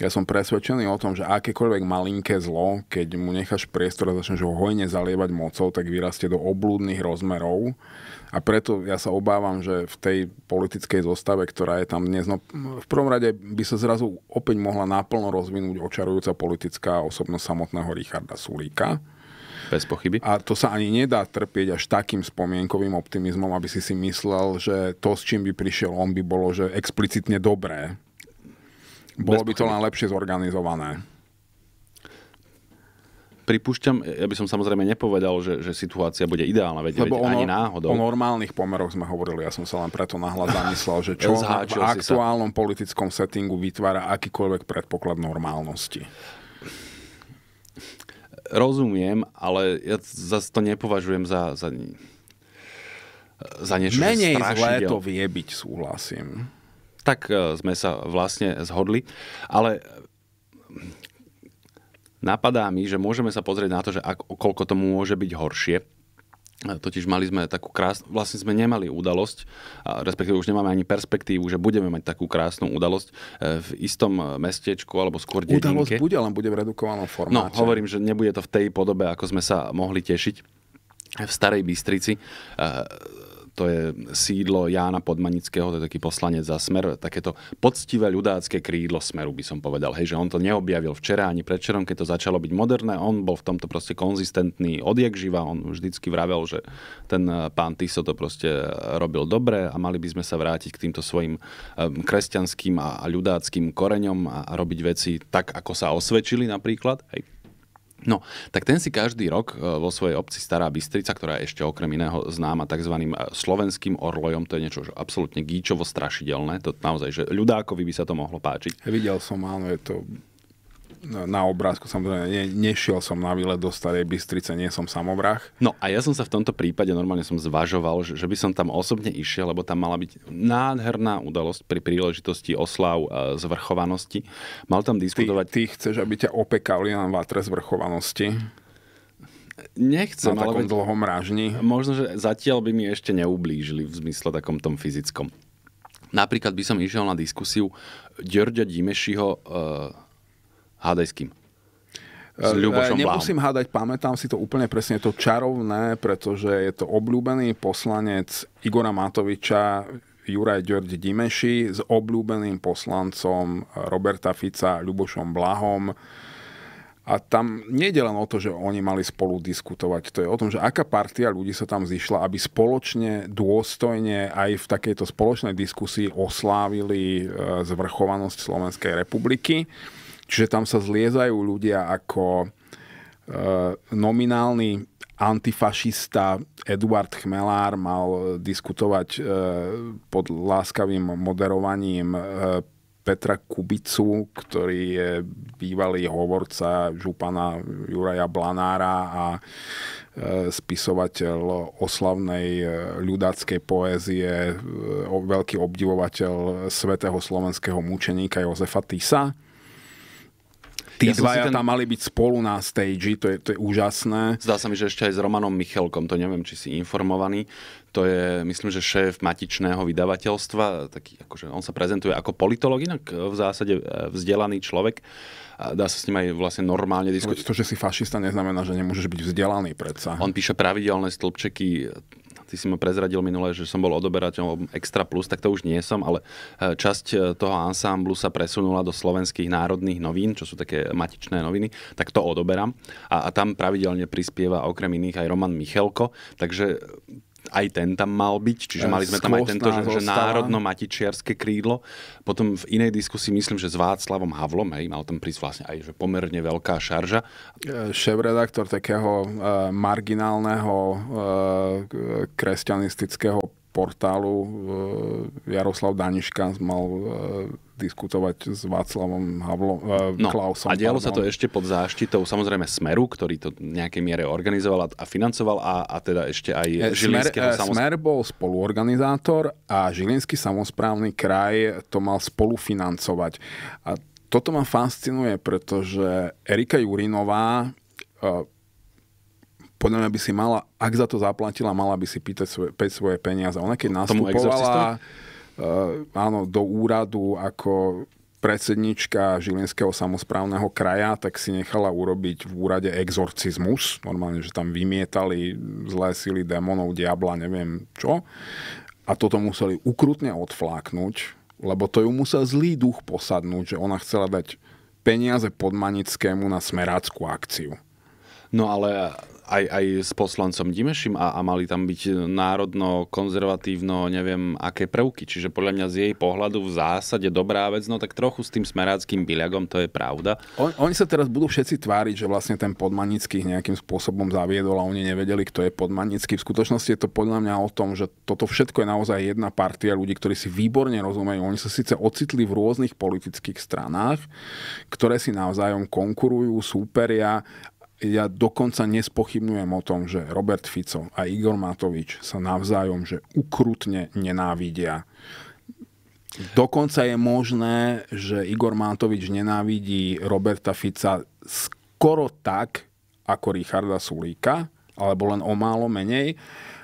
ja som presvedčený o tom, že akékoľvek malinké zlo, keď mu necháš priestor a začneš ho hojne zalievať mocou, tak vyrastie do oblúdnych rozmerov. A preto ja sa obávam, že v tej politickej zostave, ktorá je tam dnes, no v prvom rade by sa zrazu opäť mohla naplno rozvinúť očarujúca politická osobnosť samotného Richarda Sulíka. Bez pochyby. A to sa ani nedá trpieť až takým spomienkovým optimizmom, aby si si myslel, že to, s čím by prišiel on, by bolo že explicitne dobré bolo by to len lepšie zorganizované. Pripúšťam, ja by som samozrejme nepovedal, že, že situácia bude ideálna, veď, Lebo veď ono, ani náhodou. O normálnych pomeroch sme hovorili, ja som sa len preto nahlas zamyslel, že čo (laughs) v aktuálnom sa. politickom settingu vytvára akýkoľvek predpoklad normálnosti rozumiem, ale ja zase to nepovažujem za, za, za niečo Menej zlé to vie byť, súhlasím tak e, sme sa vlastne zhodli. Ale napadá mi, že môžeme sa pozrieť na to, že ako, koľko tomu môže byť horšie. E, totiž mali sme takú krásnu, vlastne sme nemali udalosť, respektíve už nemáme ani perspektívu, že budeme mať takú krásnu udalosť e, v istom mestečku alebo skôr dedinke. Udalosť bude, len bude v redukovanom formáte. No, hovorím, že nebude to v tej podobe, ako sme sa mohli tešiť v Starej Bystrici to je sídlo Jána Podmanického, to je taký poslanec za Smer, takéto poctivé ľudácké krídlo Smeru by som povedal. Hej, že on to neobjavil včera ani predčerom, keď to začalo byť moderné, on bol v tomto proste konzistentný odjak živa, on vždycky vravel, že ten eh, pán Tiso to proste eh, robil dobre a mali by sme sa vrátiť k týmto svojim eh, kresťanským a ľudáckým koreňom a robiť veci tak, ako sa osvedčili napríklad. Hej. No, tak ten si každý rok e, vo svojej obci Stará Bystrica, ktorá je ešte okrem iného známa tzv. E, slovenským orlojom, to je niečo že absolútne gíčovo strašidelné, to naozaj, že ľudákovi by sa to mohlo páčiť. Videl som, áno, je to na obrázku samozrejme, ne, nešiel som na výlet do Starej Bystrice, nie som samovrach. No a ja som sa v tomto prípade normálne som zvažoval, že, že by som tam osobne išiel, lebo tam mala byť nádherná udalosť pri príležitosti oslav e, zvrchovanosti. Mal tam diskutovať... Ty, ty chceš, aby ťa opekali na vatre zvrchovanosti? Nechcem, na takom ale... dlhom rážni. Možno, že zatiaľ by mi ešte neublížili v zmysle takom tom fyzickom. Napríklad by som išiel na diskusiu Ďorďa Dimešiho e, Hádaj s kým? E, s Ľubošom Nemusím Blahom. hádať, pamätám si to úplne presne, je to čarovné, pretože je to obľúbený poslanec Igora Matoviča, Juraj Ďorď Dimeši s obľúbeným poslancom Roberta Fica, Ľubošom Blahom. A tam nie je len o to, že oni mali spolu diskutovať. To je o tom, že aká partia ľudí sa tam zišla, aby spoločne, dôstojne aj v takejto spoločnej diskusii oslávili e, zvrchovanosť Slovenskej republiky. Čiže tam sa zliezajú ľudia ako e, nominálny antifašista Eduard Chmelár mal diskutovať e, pod láskavým moderovaním e, Petra Kubicu, ktorý je bývalý hovorca župana Juraja Blanára a spisovateľ oslavnej ľudáckej poézie, veľký obdivovateľ svetého slovenského mučeníka Jozefa Tisa Tí ja dvaja ten... tam mali byť spolu na stage, to je, to je úžasné. Zdá sa mi, že ešte aj s Romanom Michelkom, to neviem, či si informovaný. To je, myslím, že šéf matičného vydavateľstva, taký, akože on sa prezentuje ako politolog, inak e, v zásade e, vzdelaný človek. A dá sa s ním aj vlastne normálne diskutovať. To, že si fašista, neznamená, že nemôžeš byť vzdelaný predsa. On píše pravidelné stĺpčeky ty si ma prezradil minule, že som bol odoberateľom Extra Plus, tak to už nie som, ale e, časť e, toho ansámblu sa presunula do slovenských národných novín, čo sú také matičné noviny, tak to odoberám. A, a tam pravidelne prispieva okrem iných aj Roman Michelko, takže aj ten tam mal byť, čiže eh, mali sme tam aj tento, že, že národno-matičiarské krídlo. Potom v inej diskusii, myslím, že s Václavom Havlom, hej, mal tam prísť vlastne aj že pomerne veľká šarža. Eh, šéf-redaktor takého uh, marginálneho uh, kresťanistického portálu uh, Jaroslav Daniška mal uh, diskutovať s Václavom Havlom, e, no, Klausom. A dialo sa to ešte pod záštitou samozrejme Smeru, ktorý to v nejakej miere organizoval a financoval a, a teda ešte aj e, Žilinského Smer, samoz... Smer bol spoluorganizátor a Žilinský samozprávny kraj to mal spolufinancovať. A toto ma fascinuje, pretože Erika Jurinová e, podľa mňa by si mala, ak za to zaplatila, mala by si pýtať svoje, svoje peniaze. Ona keď nastupovala... Tomu Eh, áno, do úradu ako predsednička Žilinského samozprávneho kraja, tak si nechala urobiť v úrade exorcizmus. Normálne, že tam vymietali zlé sily démonov, diabla, neviem čo. A toto museli ukrutne odfláknuť, lebo to ju musel zlý duch posadnúť, že ona chcela dať peniaze podmanickému na smeráckú akciu. No ale aj, aj s poslancom Dimešim a, a mali tam byť národno, konzervatívno, neviem aké prvky. Čiže podľa mňa z jej pohľadu v zásade dobrá vec, no tak trochu s tým smeráckým byľagom, to je pravda. On, oni sa teraz budú všetci tváriť, že vlastne ten podmanický nejakým spôsobom zaviedol a oni nevedeli, kto je podmanický. V skutočnosti je to podľa mňa o tom, že toto všetko je naozaj jedna partia ľudí, ktorí si výborne rozumejú. Oni sa síce ocitli v rôznych politických stranách, ktoré si navzájom konkurujú, súperia ja dokonca nespochybňujem o tom, že Robert Fico a Igor Matovič sa navzájom že ukrutne nenávidia. Dokonca je možné, že Igor Matovič nenávidí Roberta Fica skoro tak, ako Richarda Sulíka, alebo len o málo menej.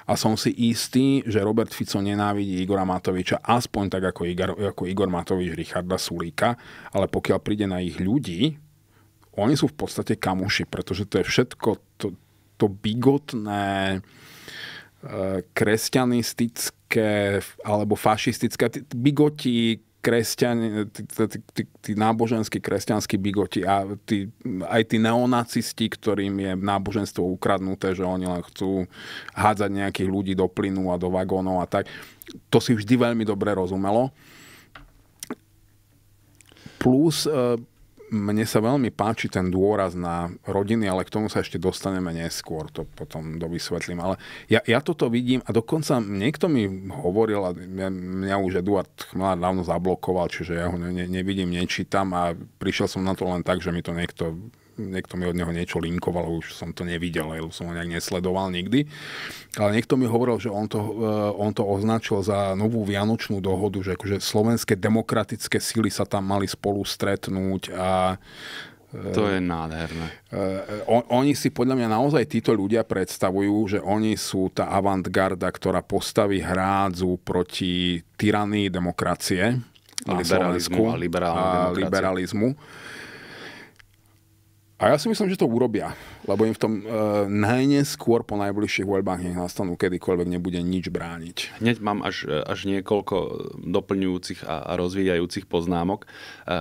A som si istý, že Robert Fico nenávidí Igora Matoviča aspoň tak ako Igor, ako Igor Matovič Richarda Sulíka, ale pokiaľ príde na ich ľudí, oni sú v podstate kamoši, pretože to je všetko to, to bigotné, e, kresťanistické alebo fašistické, bigoti, kresťani, tí, tí, tí, tí náboženskí kresťanskí bigoti a tí, aj tí neonacisti, ktorým je náboženstvo ukradnuté, že oni len chcú hádzať nejakých ľudí do plynu a do vagónov a tak. To si vždy veľmi dobre rozumelo. Plus e, mne sa veľmi páči ten dôraz na rodiny, ale k tomu sa ešte dostaneme neskôr, to potom dovysvetlím. Ale ja, ja toto vidím a dokonca niekto mi hovoril, a mňa, mňa už Eduard Chmelár dávno zablokoval, čiže ja ho ne, ne, nevidím, nečítam a prišiel som na to len tak, že mi to niekto niekto mi od neho niečo linkoval, už som to nevidel, lebo som ho nejak nesledoval nikdy. Ale niekto mi hovoril, že on to, eh, on to označil za novú Vianočnú dohodu, že akože slovenské demokratické síly sa tam mali spolu stretnúť a eh, to je nádherné. Eh, on, oni si podľa mňa naozaj títo ľudia predstavujú, že oni sú tá avantgarda, ktorá postaví hrádzu proti tyranii demokracie. A liberalizmu a, liberálnu a liberalizmu. A ja si myslím, že to urobia, lebo im v tom e, najneskôr po najbližších voľbách nech nastanú kedykoľvek nebude nič brániť. Hneď mám až, e, až niekoľko doplňujúcich a, a rozvíjajúcich poznámok. E, e,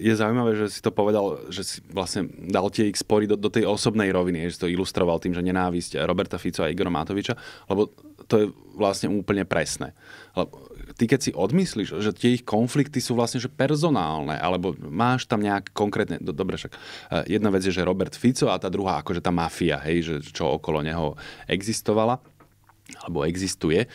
je zaujímavé, že si to povedal, že si vlastne dal tie ich spory do, do tej osobnej roviny, že si to ilustroval tým, že nenávisť Roberta Fico a Igora Matoviča, lebo to je vlastne úplne presné. Lebo ty keď si odmyslíš, že tie ich konflikty sú vlastne že personálne, alebo máš tam nejak konkrétne, do, dobre však, eh, jedna vec je, že Robert Fico a tá druhá akože tá mafia, hej, že čo okolo neho existovala alebo existuje,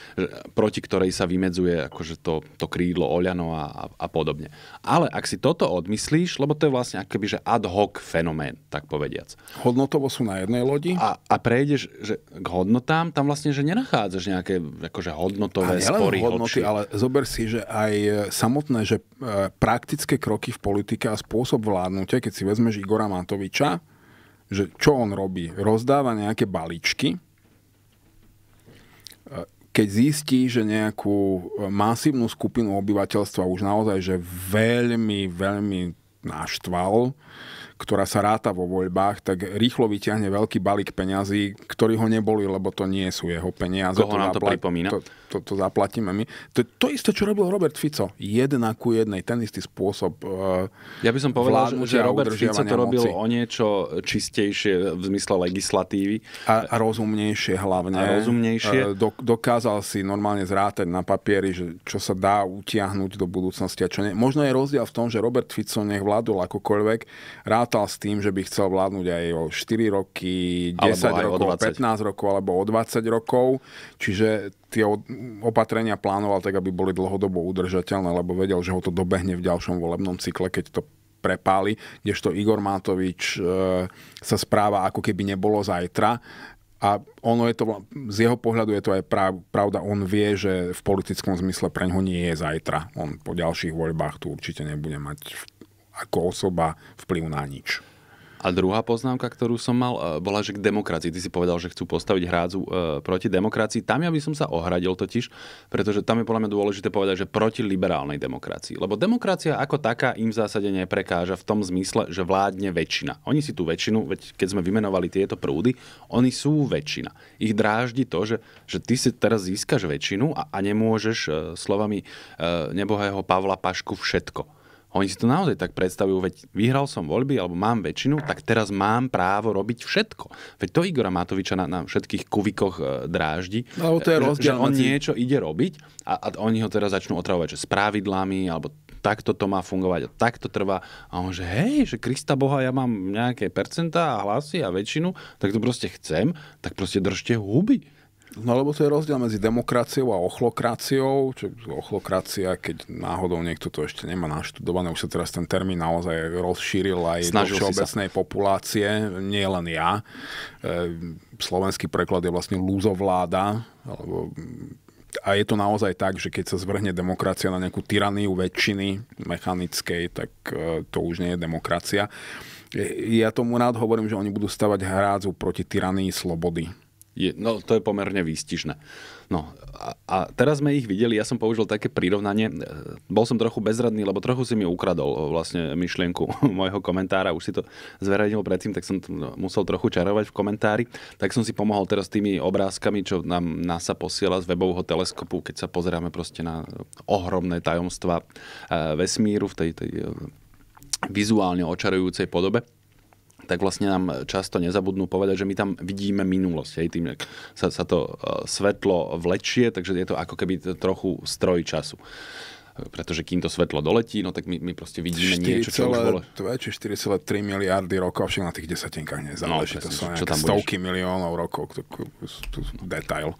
proti ktorej sa vymedzuje akože to, to krídlo Oľano a, a podobne. Ale ak si toto odmyslíš, lebo to je vlastne akoby, že ad hoc fenomén, tak povediac. Hodnotovo sú na jednej lodi. A, a prejdeš že k hodnotám, tam vlastne, že nenachádzaš nejaké akože hodnotové a spory. Hodnoty, ale zober si, že aj e, samotné, že e, praktické kroky v politike a spôsob vládnutia, keď si vezmeš Igora Matoviča, že čo on robí? Rozdáva nejaké balíčky, keď zistí, že nejakú e, masívnu skupinu obyvateľstva už naozaj, že veľmi, veľmi naštval, ktorá sa ráta vo voľbách, tak rýchlo vyťahne veľký balík peňazí, ktorí ho neboli, lebo to nie sú jeho peniaze. Koho to nám zapla- to pripomína? To, to, to zaplatíme my. To je to isté, čo robil Robert Fico. Jedna ku jednej, ten istý spôsob uh, Ja by som povedal, že Robert Fico to robil moci. o niečo čistejšie v zmysle legislatívy. A, a rozumnejšie hlavne. A rozumnejšie. Uh, do, dokázal si normálne zrátať na papieri, že čo sa dá utiahnuť do budúcnosti a čo nie. Možno je rozdiel v tom, že Robert Fico nech vládol akokoľvek, rád rátal s tým, že by chcel vládnuť aj o 4 roky, 10 alebo rokov, 15 rokov alebo o 20 rokov. Čiže tie opatrenia plánoval tak, aby boli dlhodobo udržateľné, lebo vedel, že ho to dobehne v ďalšom volebnom cykle, keď to prepáli, kdežto Igor Matovič e, sa správa, ako keby nebolo zajtra. A ono je to, z jeho pohľadu je to aj prav, pravda, on vie, že v politickom zmysle pre ňo nie je zajtra. On po ďalších voľbách tu určite nebude mať ako osoba vplyv na nič. A druhá poznámka, ktorú som mal, e, bola, že k demokracii. Ty si povedal, že chcú postaviť hrádzu e, proti demokracii. Tam ja by som sa ohradil totiž, pretože tam je podľa mňa dôležité povedať, že proti liberálnej demokracii. Lebo demokracia ako taká im v zásade neprekáža v tom zmysle, že vládne väčšina. Oni si tú väčšinu, keď sme vymenovali tieto prúdy, oni sú väčšina. Ich dráždi to, že, že ty si teraz získaš väčšinu a, a nemôžeš e, slovami nebohého Pavla Pašku všetko oni si to naozaj tak predstavujú, veď vyhral som voľby alebo mám väčšinu, tak teraz mám právo robiť všetko. Veď to Igora Matoviča na, na všetkých kuvikoch e, dráždi, no, to je e, že, že, on niečo ide robiť a, a oni ho teraz začnú otravovať, že s pravidlami alebo takto to má fungovať a takto trvá. A on že hej, že Krista Boha, ja mám nejaké percentá a hlasy a väčšinu, tak to proste chcem, tak proste držte huby. No lebo to je rozdiel medzi demokraciou a ochlokraciou. Čo, ochlokracia, keď náhodou niekto to ešte nemá naštudované, už sa teraz ten termín naozaj rozšíril aj Snažil do všeobecnej populácie, nie len ja. E, slovenský preklad je vlastne lúzovláda, alebo a je to naozaj tak, že keď sa zvrhne demokracia na nejakú tyraniu väčšiny mechanickej, tak e, to už nie je demokracia. E, ja tomu rád hovorím, že oni budú stavať hrádzu proti tyranii slobody. Je, no to je pomerne výstižné. No a, a teraz sme ich videli, ja som použil také prirovnanie, e, bol som trochu bezradný, lebo trochu si mi ukradol e, vlastne myšlienku (laughs) môjho komentára, už si to zverejnil predtým, tak som musel trochu čarovať v komentári, tak som si pomohol teraz tými obrázkami, čo nám NASA posiela z webového teleskopu, keď sa pozeráme proste na ohromné tajomstva e, vesmíru v tej, tej vizuálne očarujúcej podobe tak vlastne nám často nezabudnú povedať, že my tam vidíme minulosť. Hej, tým, sa, sa to e, svetlo vlečie, takže je to ako keby trochu stroj času pretože kým to svetlo doletí, no tak my, my proste vidíme 4, niečo, čo už bolo. To je, 4,3 miliardy rokov, však na tých desatinkách nezáleží, no, presne, to sú stovky budeš. miliónov rokov, to, to, to, to detail.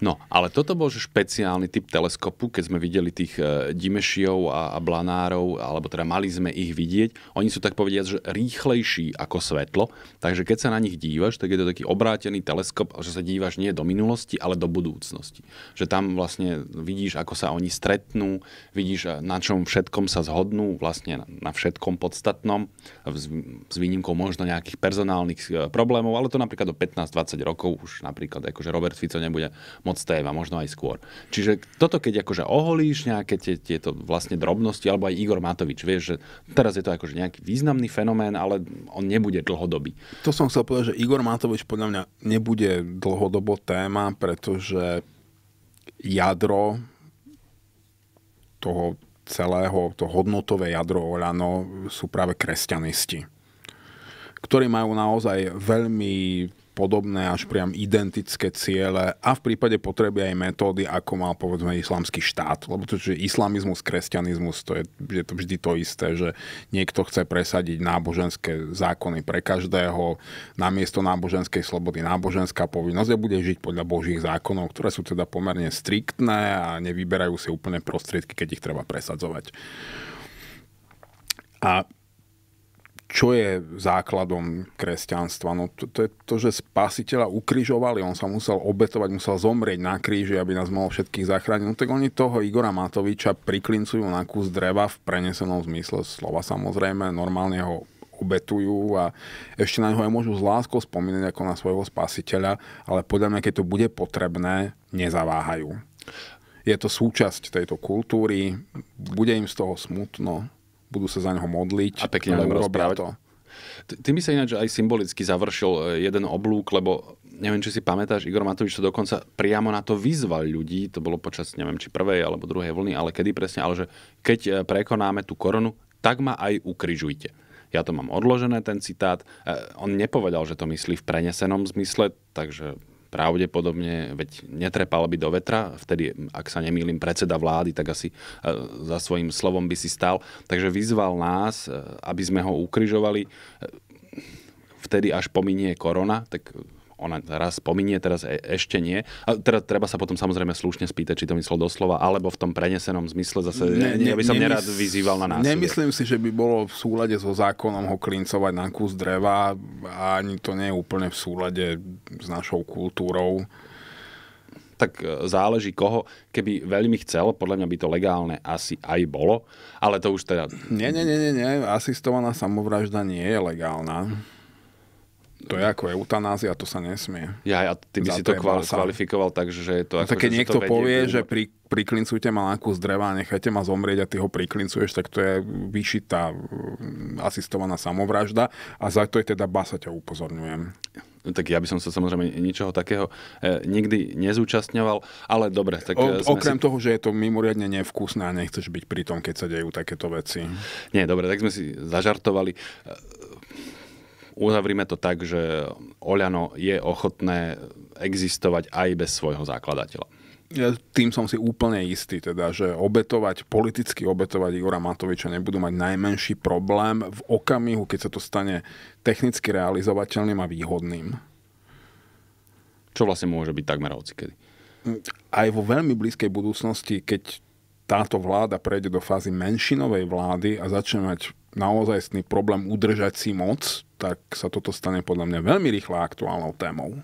No, ale toto bol špeciálny typ teleskopu, keď sme videli tých e, Dimešiov a, a Blanárov, alebo teda mali sme ich vidieť. Oni sú tak povediať, že rýchlejší ako svetlo, takže keď sa na nich dívaš, tak je to taký obrátený teleskop, že sa dívaš nie do minulosti, ale do budúcnosti. Že tam vlastne vidíš, ako sa oni stretnú, vidíš, e, na čom všetkom sa zhodnú, vlastne na všetkom podstatnom, s výnimkou možno nejakých personálnych e, problémov, ale to napríklad do 15-20 rokov už napríklad, akože Robert Fico nebude moc téma, možno aj skôr. Čiže toto, keď akože oholíš nejaké tie, tieto vlastne drobnosti, alebo aj Igor Matovič, vieš, že teraz je to akože nejaký významný fenomén, ale on nebude dlhodobý. To som chcel povedať, že Igor Matovič podľa mňa nebude dlhodobo téma, pretože jadro toho celého, to hodnotové jadro Oľano sú práve kresťanisti ktorí majú naozaj veľmi podobné až priam identické ciele a v prípade potreby aj metódy, ako mal povedzme islamský štát. Lebo to, že islamizmus, kresťanizmus, to je, je to vždy to isté, že niekto chce presadiť náboženské zákony pre každého, namiesto náboženskej slobody náboženská povinnosť a bude žiť podľa božích zákonov, ktoré sú teda pomerne striktné a nevyberajú si úplne prostriedky, keď ich treba presadzovať. A čo je základom kresťanstva? No to, to je to, že spasiteľa ukrižovali, on sa musel obetovať, musel zomrieť na kríži, aby nás mohol všetkých zachrániť. No tak oni toho Igora Matoviča priklincujú na kus dreva v prenesenom zmysle slova samozrejme, normálne ho obetujú a ešte na neho aj môžu z láskou spomínať ako na svojho spasiteľa, ale podľa mňa, keď to bude potrebné, nezaváhajú. Je to súčasť tejto kultúry, bude im z toho smutno, budú sa za neho modliť. A pekne nám rozprávať. To. Ty mi sa ináč aj symbolicky završil e, jeden oblúk, lebo neviem, či si pamätáš, Igor Matovič to dokonca priamo na to vyzval ľudí, to bolo počas, neviem, či prvej alebo druhej vlny, ale kedy presne, ale že keď e, prekonáme tú koronu, tak ma aj ukrižujte. Ja to mám odložené, ten citát. E, on nepovedal, že to myslí v prenesenom zmysle, takže pravdepodobne, veď netrepal by do vetra, vtedy, ak sa nemýlim, predseda vlády, tak asi e, za svojim slovom by si stal. Takže vyzval nás, e, aby sme ho ukryžovali. E, vtedy až pominie korona, tak ona raz pominie, teraz e- ešte nie. A teda treba sa potom samozrejme slušne spýtať, či to myslel doslova, alebo v tom prenesenom zmysle zase, ne, ne, ja by som nemysl- nerád vyzýval na násilie. Nemyslím si, že by bolo v súlade so zákonom ho klincovať na kus dreva a ani to nie je úplne v súlade s našou kultúrou tak e, záleží koho. Keby veľmi chcel, podľa mňa by to legálne asi aj bolo, ale to už teda... Nie, nie, nie, nie, nie. asistovaná samovražda nie je legálna. To je ako eutanázia, to sa nesmie. Ja, a ty by Za si to kval, kvalifikoval tak, že je to... No, tak keď niekto povie, vedie, že pri, priklincujte ma z dreva a nechajte ma zomrieť a ty ho priklincuješ, tak to je vyšitá mm, asistovaná samovražda a za to je teda basa ťa upozorňujem. No tak ja by som sa samozrejme ničoho takého e, nikdy nezúčastňoval, ale dobre. Tak e, o, okrem si... toho, že je to mimoriadne nevkusné a nechceš byť pri tom, keď sa dejú takéto veci. Nie, dobre, tak sme si zažartovali e, uzavrime to tak, že Oľano je ochotné existovať aj bez svojho základateľa. Ja tým som si úplne istý, teda, že obetovať, politicky obetovať Igora Matoviča nebudú mať najmenší problém v okamihu, keď sa to stane technicky realizovateľným a výhodným. Čo vlastne môže byť takmer odsikedy? Aj vo veľmi blízkej budúcnosti, keď táto vláda prejde do fázy menšinovej vlády a začne mať naozajstný problém udržať si moc, tak sa toto stane podľa mňa veľmi rýchlo aktuálnou témou.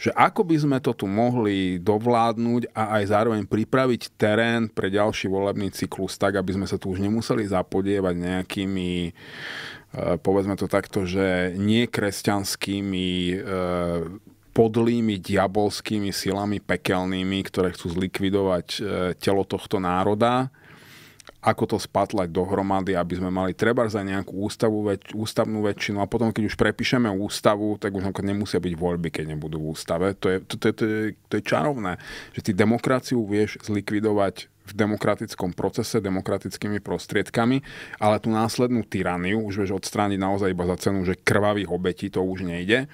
Že ako by sme to tu mohli dovládnuť a aj zároveň pripraviť terén pre ďalší volebný cyklus tak, aby sme sa tu už nemuseli zapodievať nejakými e, povedzme to takto, že niekresťanskými e, podlými diabolskými silami pekelnými, ktoré chcú zlikvidovať e, telo tohto národa ako to spatlať dohromady, aby sme mali treba za nejakú ústavu, väč- ústavnú väčšinu a potom, keď už prepíšeme ústavu, tak už nemusia byť voľby, keď nebudú v ústave. To je, to, to, to, je, to je čarovné, že ty demokraciu vieš zlikvidovať v demokratickom procese, demokratickými prostriedkami, ale tú následnú tyraniu už vieš odstrániť naozaj iba za cenu, že krvavých obetí to už nejde.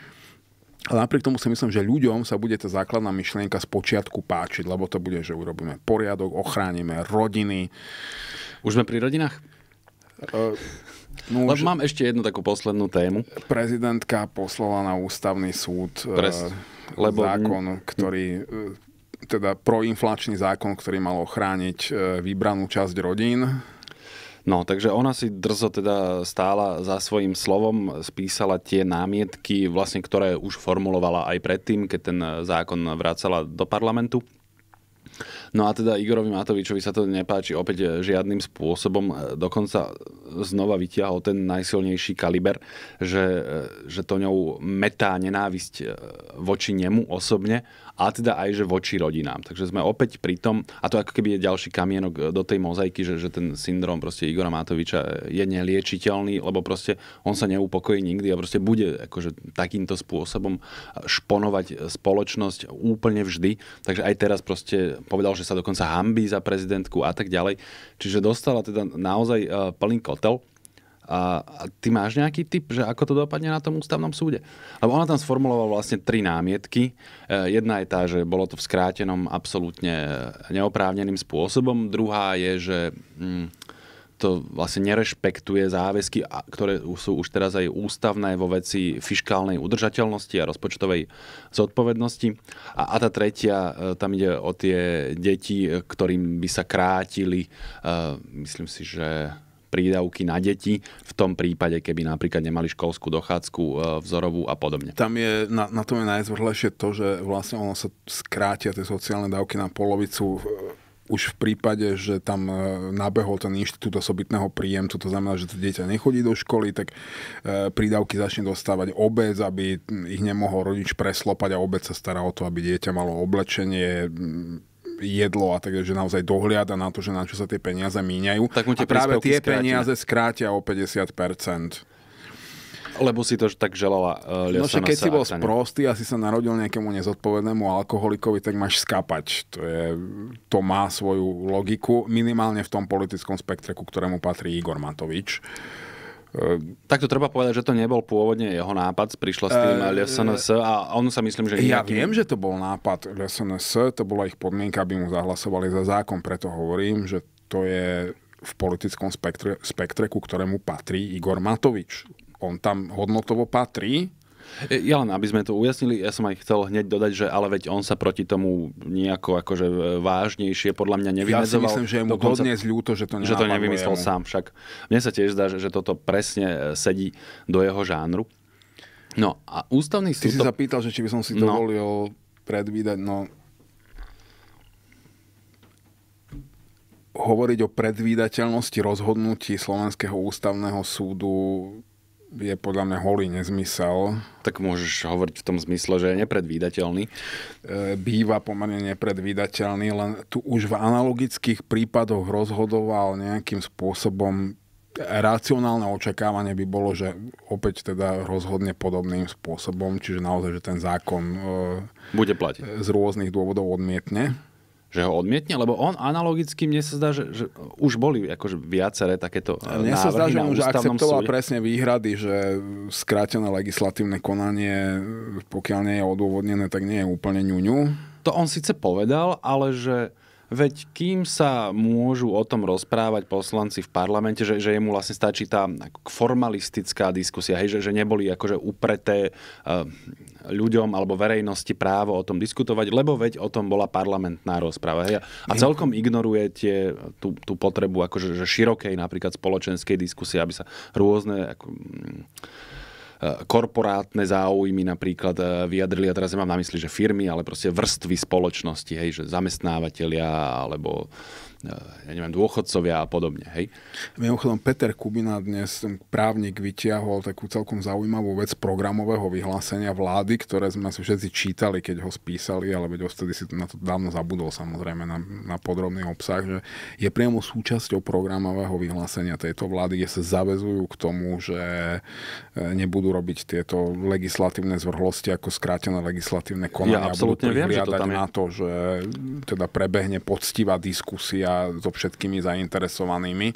Ale napriek tomu si myslím, že ľuďom sa bude tá základná myšlienka z počiatku páčiť, lebo to bude, že urobíme poriadok, ochránime rodiny. Už sme pri rodinách? Uh, no lebo už... mám ešte jednu takú poslednú tému. Prezidentka poslala na ústavný súd e, Pres... lebo... zákon, ktorý e, teda proinflačný zákon, ktorý mal ochrániť vybranú časť rodín. No, takže ona si drzo teda stála za svojím slovom, spísala tie námietky, vlastne, ktoré už formulovala aj predtým, keď ten zákon vracala do parlamentu. No a teda Igorovi Matovičovi sa to nepáči opäť žiadnym spôsobom. Dokonca znova vytiahol ten najsilnejší kaliber, že, že to ňou metá nenávisť voči nemu osobne a teda aj že voči rodinám. Takže sme opäť pri tom, a to ako keby je ďalší kamienok do tej mozaiky, že, že ten syndrom proste Igora Matoviča je neliečiteľný, lebo proste on sa neupokojí nikdy a proste bude akože takýmto spôsobom šponovať spoločnosť úplne vždy. Takže aj teraz proste povedal, že sa dokonca hambí za prezidentku a tak ďalej. Čiže dostala teda naozaj e, plný kotel. A, a ty máš nejaký typ, že ako to dopadne na tom ústavnom súde? Lebo ona tam sformulovala vlastne tri námietky. E, jedna je tá, že bolo to v skrátenom absolútne e, neoprávneným spôsobom. Druhá je, že mm, to vlastne nerešpektuje záväzky, ktoré sú už teraz aj ústavné vo veci fiskálnej udržateľnosti a rozpočtovej zodpovednosti. A, a tá tretia, e, tam ide o tie deti, ktorým by sa krátili, myslím si, že prídavky na deti v tom prípade, keby napríklad nemali školskú dochádzku e, vzorovú a podobne. Tam je, na, na tom je najzvrhlejšie to, že vlastne ono sa skrátia tie sociálne dávky na polovicu e, už v prípade, že tam e, nabehol ten inštitút osobitného príjemcu, to znamená, že to dieťa nechodí do školy, tak prídavky začne dostávať obec, aby ich nemohol rodič preslopať a obec sa stará o to, aby dieťa malo oblečenie, jedlo a tak, že naozaj dohliada na to, že na čo sa tie peniaze míňajú. Tak mu tie a práve tie skrátia. peniaze skrátia o 50%. Lebo si to tak želala uh, No keď si bol sprostý a si sa narodil nejakému nezodpovednému alkoholikovi, tak máš skapať. To, je, to má svoju logiku, minimálne v tom politickom spektre, ku ktorému patrí Igor Matovič. Ehm, tak to treba povedať, že to nebol pôvodne jeho nápad, prišla s tým uh, ehm, LSNS a on sa myslím, že... Nejaký... Ja viem, že to bol nápad LSNS, to bola ich podmienka, aby mu zahlasovali za zákon, preto hovorím, že to je v politickom spektre, spektre ku ktorému patrí Igor Matovič. On tam hodnotovo patrí, E, ja len, aby sme to ujasnili, ja som aj chcel hneď dodať, že ale veď on sa proti tomu nejako akože vážnejšie podľa mňa nevymezoval. Ja si myslím, že je mu dokonca, dodnes ľúto, že to, že to nevymyslel sám. Však mne sa tiež zdá, že, že toto presne e, sedí do jeho žánru. No a ústavný súd... Ty si to... zapýtal, že či by som si volil no. predvídať, no hovoriť o predvídateľnosti rozhodnutí Slovenského ústavného súdu je podľa mňa holý nezmysel. Tak môžeš hovoriť v tom zmysle, že je nepredvídateľný. E, býva pomerne nepredvídateľný, len tu už v analogických prípadoch rozhodoval nejakým spôsobom racionálne očakávanie by bolo, že opäť teda rozhodne podobným spôsobom, čiže naozaj, že ten zákon e, bude platiť. z rôznych dôvodov odmietne že ho odmietne? Lebo on analogicky, mne sa zdá, že, že už boli akože viaceré takéto e, Mne sa zdá, že on už akceptoval súde. presne výhrady, že skrátené legislatívne konanie, pokiaľ nie je odôvodnené, tak nie je úplne ňuňu. To on síce povedal, ale že Veď kým sa môžu o tom rozprávať poslanci v parlamente, že, že jemu vlastne stačí tá formalistická diskusia, hej, že, že neboli akože upreté uh, ľuďom alebo verejnosti právo o tom diskutovať, lebo veď o tom bola parlamentná rozpráva. Hej? A celkom ignorujete tú, tú potrebu akože, že širokej napríklad spoločenskej diskusie, aby sa rôzne ako, mm, e, korporátne záujmy napríklad e, vyjadrili, a teraz nemám na mysli, že firmy, ale proste vrstvy spoločnosti, hej, že zamestnávateľia alebo ja neviem, dôchodcovia a podobne. Hej? Mimochodom, Peter Kubina dnes, právnik, vytiahol takú celkom zaujímavú vec programového vyhlásenia vlády, ktoré sme si všetci čítali, keď ho spísali, ale veď vtedy si na to dávno zabudol samozrejme na, na podrobný obsah, že je priamo súčasťou programového vyhlásenia tejto vlády, kde sa zavezujú k tomu, že e, nebudú robiť tieto legislatívne zvrhlosti ako skrátené legislatívne konania. Ja absolútne viem, že to tam je. na to, že teda prebehne poctivá diskusia so všetkými zainteresovanými.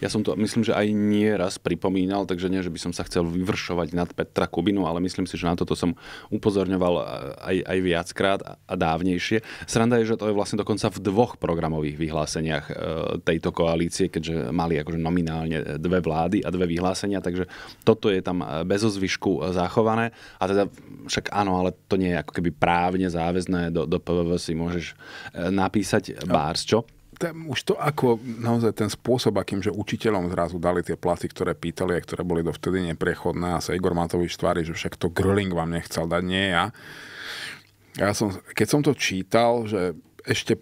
Ja som to, myslím, že aj raz pripomínal, takže nie, že by som sa chcel vyvršovať nad Petra Kubinu, ale myslím si, že na toto som upozorňoval e, aj, aj viackrát a dávnejšie. Sranda je, že to je vlastne dokonca v dvoch programových vyhláseniach e, tejto koalície, keďže mali akože nominálne dve vlády a dve vyhlásenia, takže toto je tam e, bez ozvyšku zachované. A teda však áno, ale to nie je ako keby právne záväzné, do, do PVV si môžeš napísať no. bárs, čo? tam už to ako naozaj ten spôsob, akým že učiteľom zrazu dali tie platy, ktoré pýtali a ktoré boli dovtedy neprechodné a sa Igor Matovič tvári, že však to Gröling vám nechcel dať, nie ja. ja som, keď som to čítal, že ešte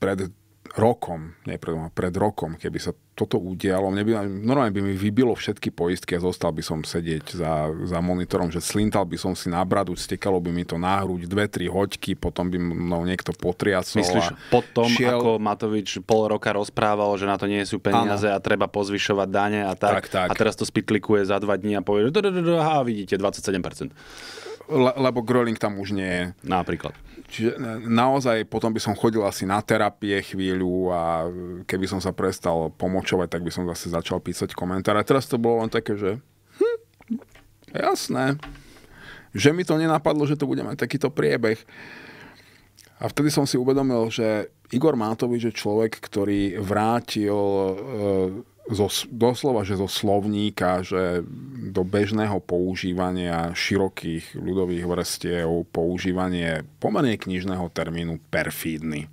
pred rokom, nie pred, pred rokom, keby sa toto udialo, mne by, normálne by mi vybilo všetky poistky a zostal by som sedieť za, za monitorom, že slintal by som si na bradu, stekalo by mi to na hruď, dve, tri hoďky, potom by mnou niekto potriasol. Myslíš, po potom, šiel... ako Matovič pol roka rozprával, že na to nie sú peniaze ano. a treba pozvyšovať dane a tak, tak, tak. a teraz to spytlikuje za dva dní a povie, že vidíte, 27%. Le, lebo Groling tam už nie je. Napríklad. Čiže e, naozaj potom by som chodil asi na terapie chvíľu a keby som sa prestal pomočovať, tak by som zase začal písať komentáre. A teraz to bolo len také, že hm, jasné, že mi to nenapadlo, že to bude mať takýto priebeh. A vtedy som si uvedomil, že Igor Mátovič je človek, ktorý vrátil e, zo, doslova, že zo slovníka, že do bežného používania širokých ľudových vrstiev používanie pomerne knižného termínu perfídny.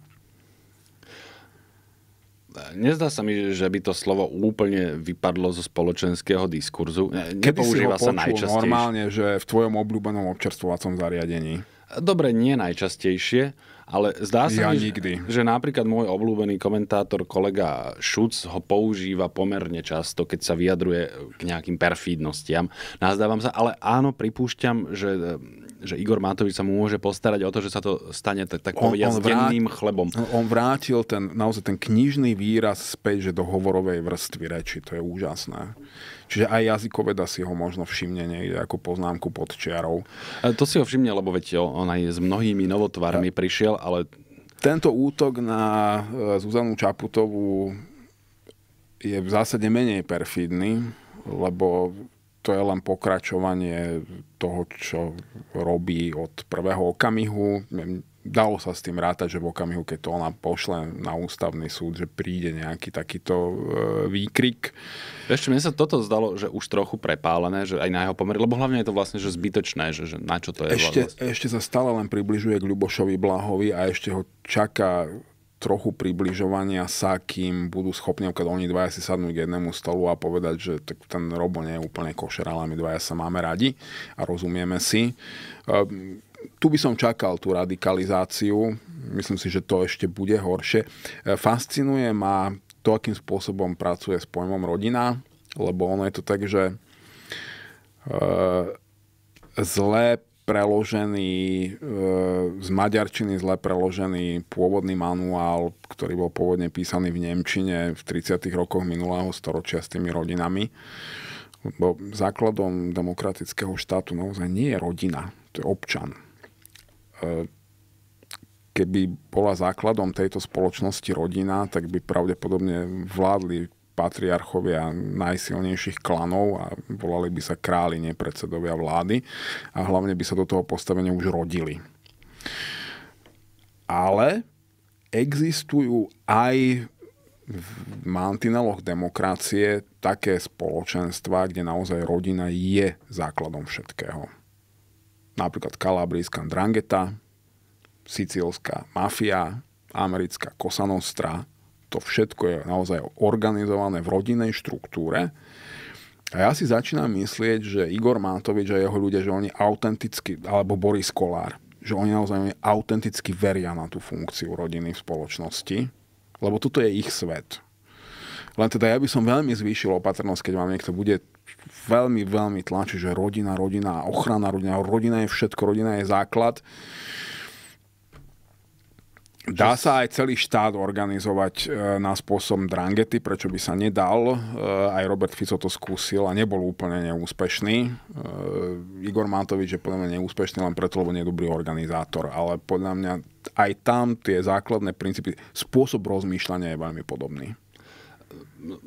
Nezdá sa mi, že by to slovo úplne vypadlo zo spoločenského diskurzu. Nepoužíva Kedy si ho sa najčastejšie. normálne, že v tvojom obľúbenom občerstvovacom zariadení? Dobre, nie najčastejšie, ale zdá sa ja mi, nikdy. že napríklad môj obľúbený komentátor, kolega Šuc, ho používa pomerne často, keď sa vyjadruje k nejakým perfídnostiam. Nazdávam sa, ale áno, pripúšťam, že, že Igor Matovič sa môže postarať o to, že sa to stane tak, tak on, on vrát, chlebom. On vrátil ten, naozaj ten knižný výraz späť, že do hovorovej vrstvy reči. To je úžasné. Čiže aj jazykoveda si ho možno všimne niekde ako poznámku pod čiarou. E, to si ho všimne, lebo veď on aj s mnohými novotvarmi ja. prišiel, ale... Tento útok na e, Zuzanu Čaputovú je v zásade menej perfidný, lebo to je len pokračovanie toho, čo robí od prvého okamihu dalo sa s tým rátať, že v okamihu, keď to ona pošle na ústavný súd, že príde nejaký takýto e, výkrik. Ešte mne sa toto zdalo, že už trochu prepálené, že aj na jeho pomer, lebo hlavne je to vlastne že zbytočné, že, že na čo to je. Ešte, vlastne. ešte sa stále len približuje k Ľubošovi Blahovi a ešte ho čaká trochu približovania sa, kým budú schopní, keď oni dvaja si sadnú k jednému stolu a povedať, že tak ten Robo nie je úplne košer, ale my dvaja sa máme radi a rozumieme si. Ehm, tu by som čakal tú radikalizáciu. Myslím si, že to ešte bude horšie. E, fascinuje ma to, akým spôsobom pracuje s pojmom rodina, lebo ono je to tak, že e, zle preložený e, z maďarčiny, zle preložený pôvodný manuál, ktorý bol pôvodne písaný v Nemčine v 30. rokoch minulého storočia s tými rodinami. Lebo základom demokratického štátu naozaj nie je rodina, to je občan E, keby bola základom tejto spoločnosti rodina, tak by pravdepodobne vládli patriarchovia najsilnejších klanov a volali by sa králi, nie predsedovia vlády a hlavne by sa do toho postavenia už rodili. Ale existujú aj v mantineloch demokracie také spoločenstva, kde naozaj rodina je základom všetkého napríklad kalabrijská drangeta, sicilská mafia, americká kosanostra, to všetko je naozaj organizované v rodinnej štruktúre. A ja si začínam myslieť, že Igor Matovič a jeho ľudia, že oni autenticky, alebo Boris Kolár, že oni naozaj autenticky veria na tú funkciu rodiny v spoločnosti, lebo toto je ich svet. Len teda ja by som veľmi zvýšil opatrnosť, keď vám niekto bude veľmi, veľmi tlačí, že rodina, rodina, ochrana rodina, rodina je všetko, rodina je základ. Dá sa aj celý štát organizovať e, na spôsob drangety, prečo by sa nedal. E, aj Robert Fico to skúsil a nebol úplne neúspešný. E, Igor Matovič je podľa mňa neúspešný len preto, lebo nie je dobrý organizátor. Ale podľa mňa aj tam tie základné princípy, spôsob rozmýšľania je veľmi podobný. V no,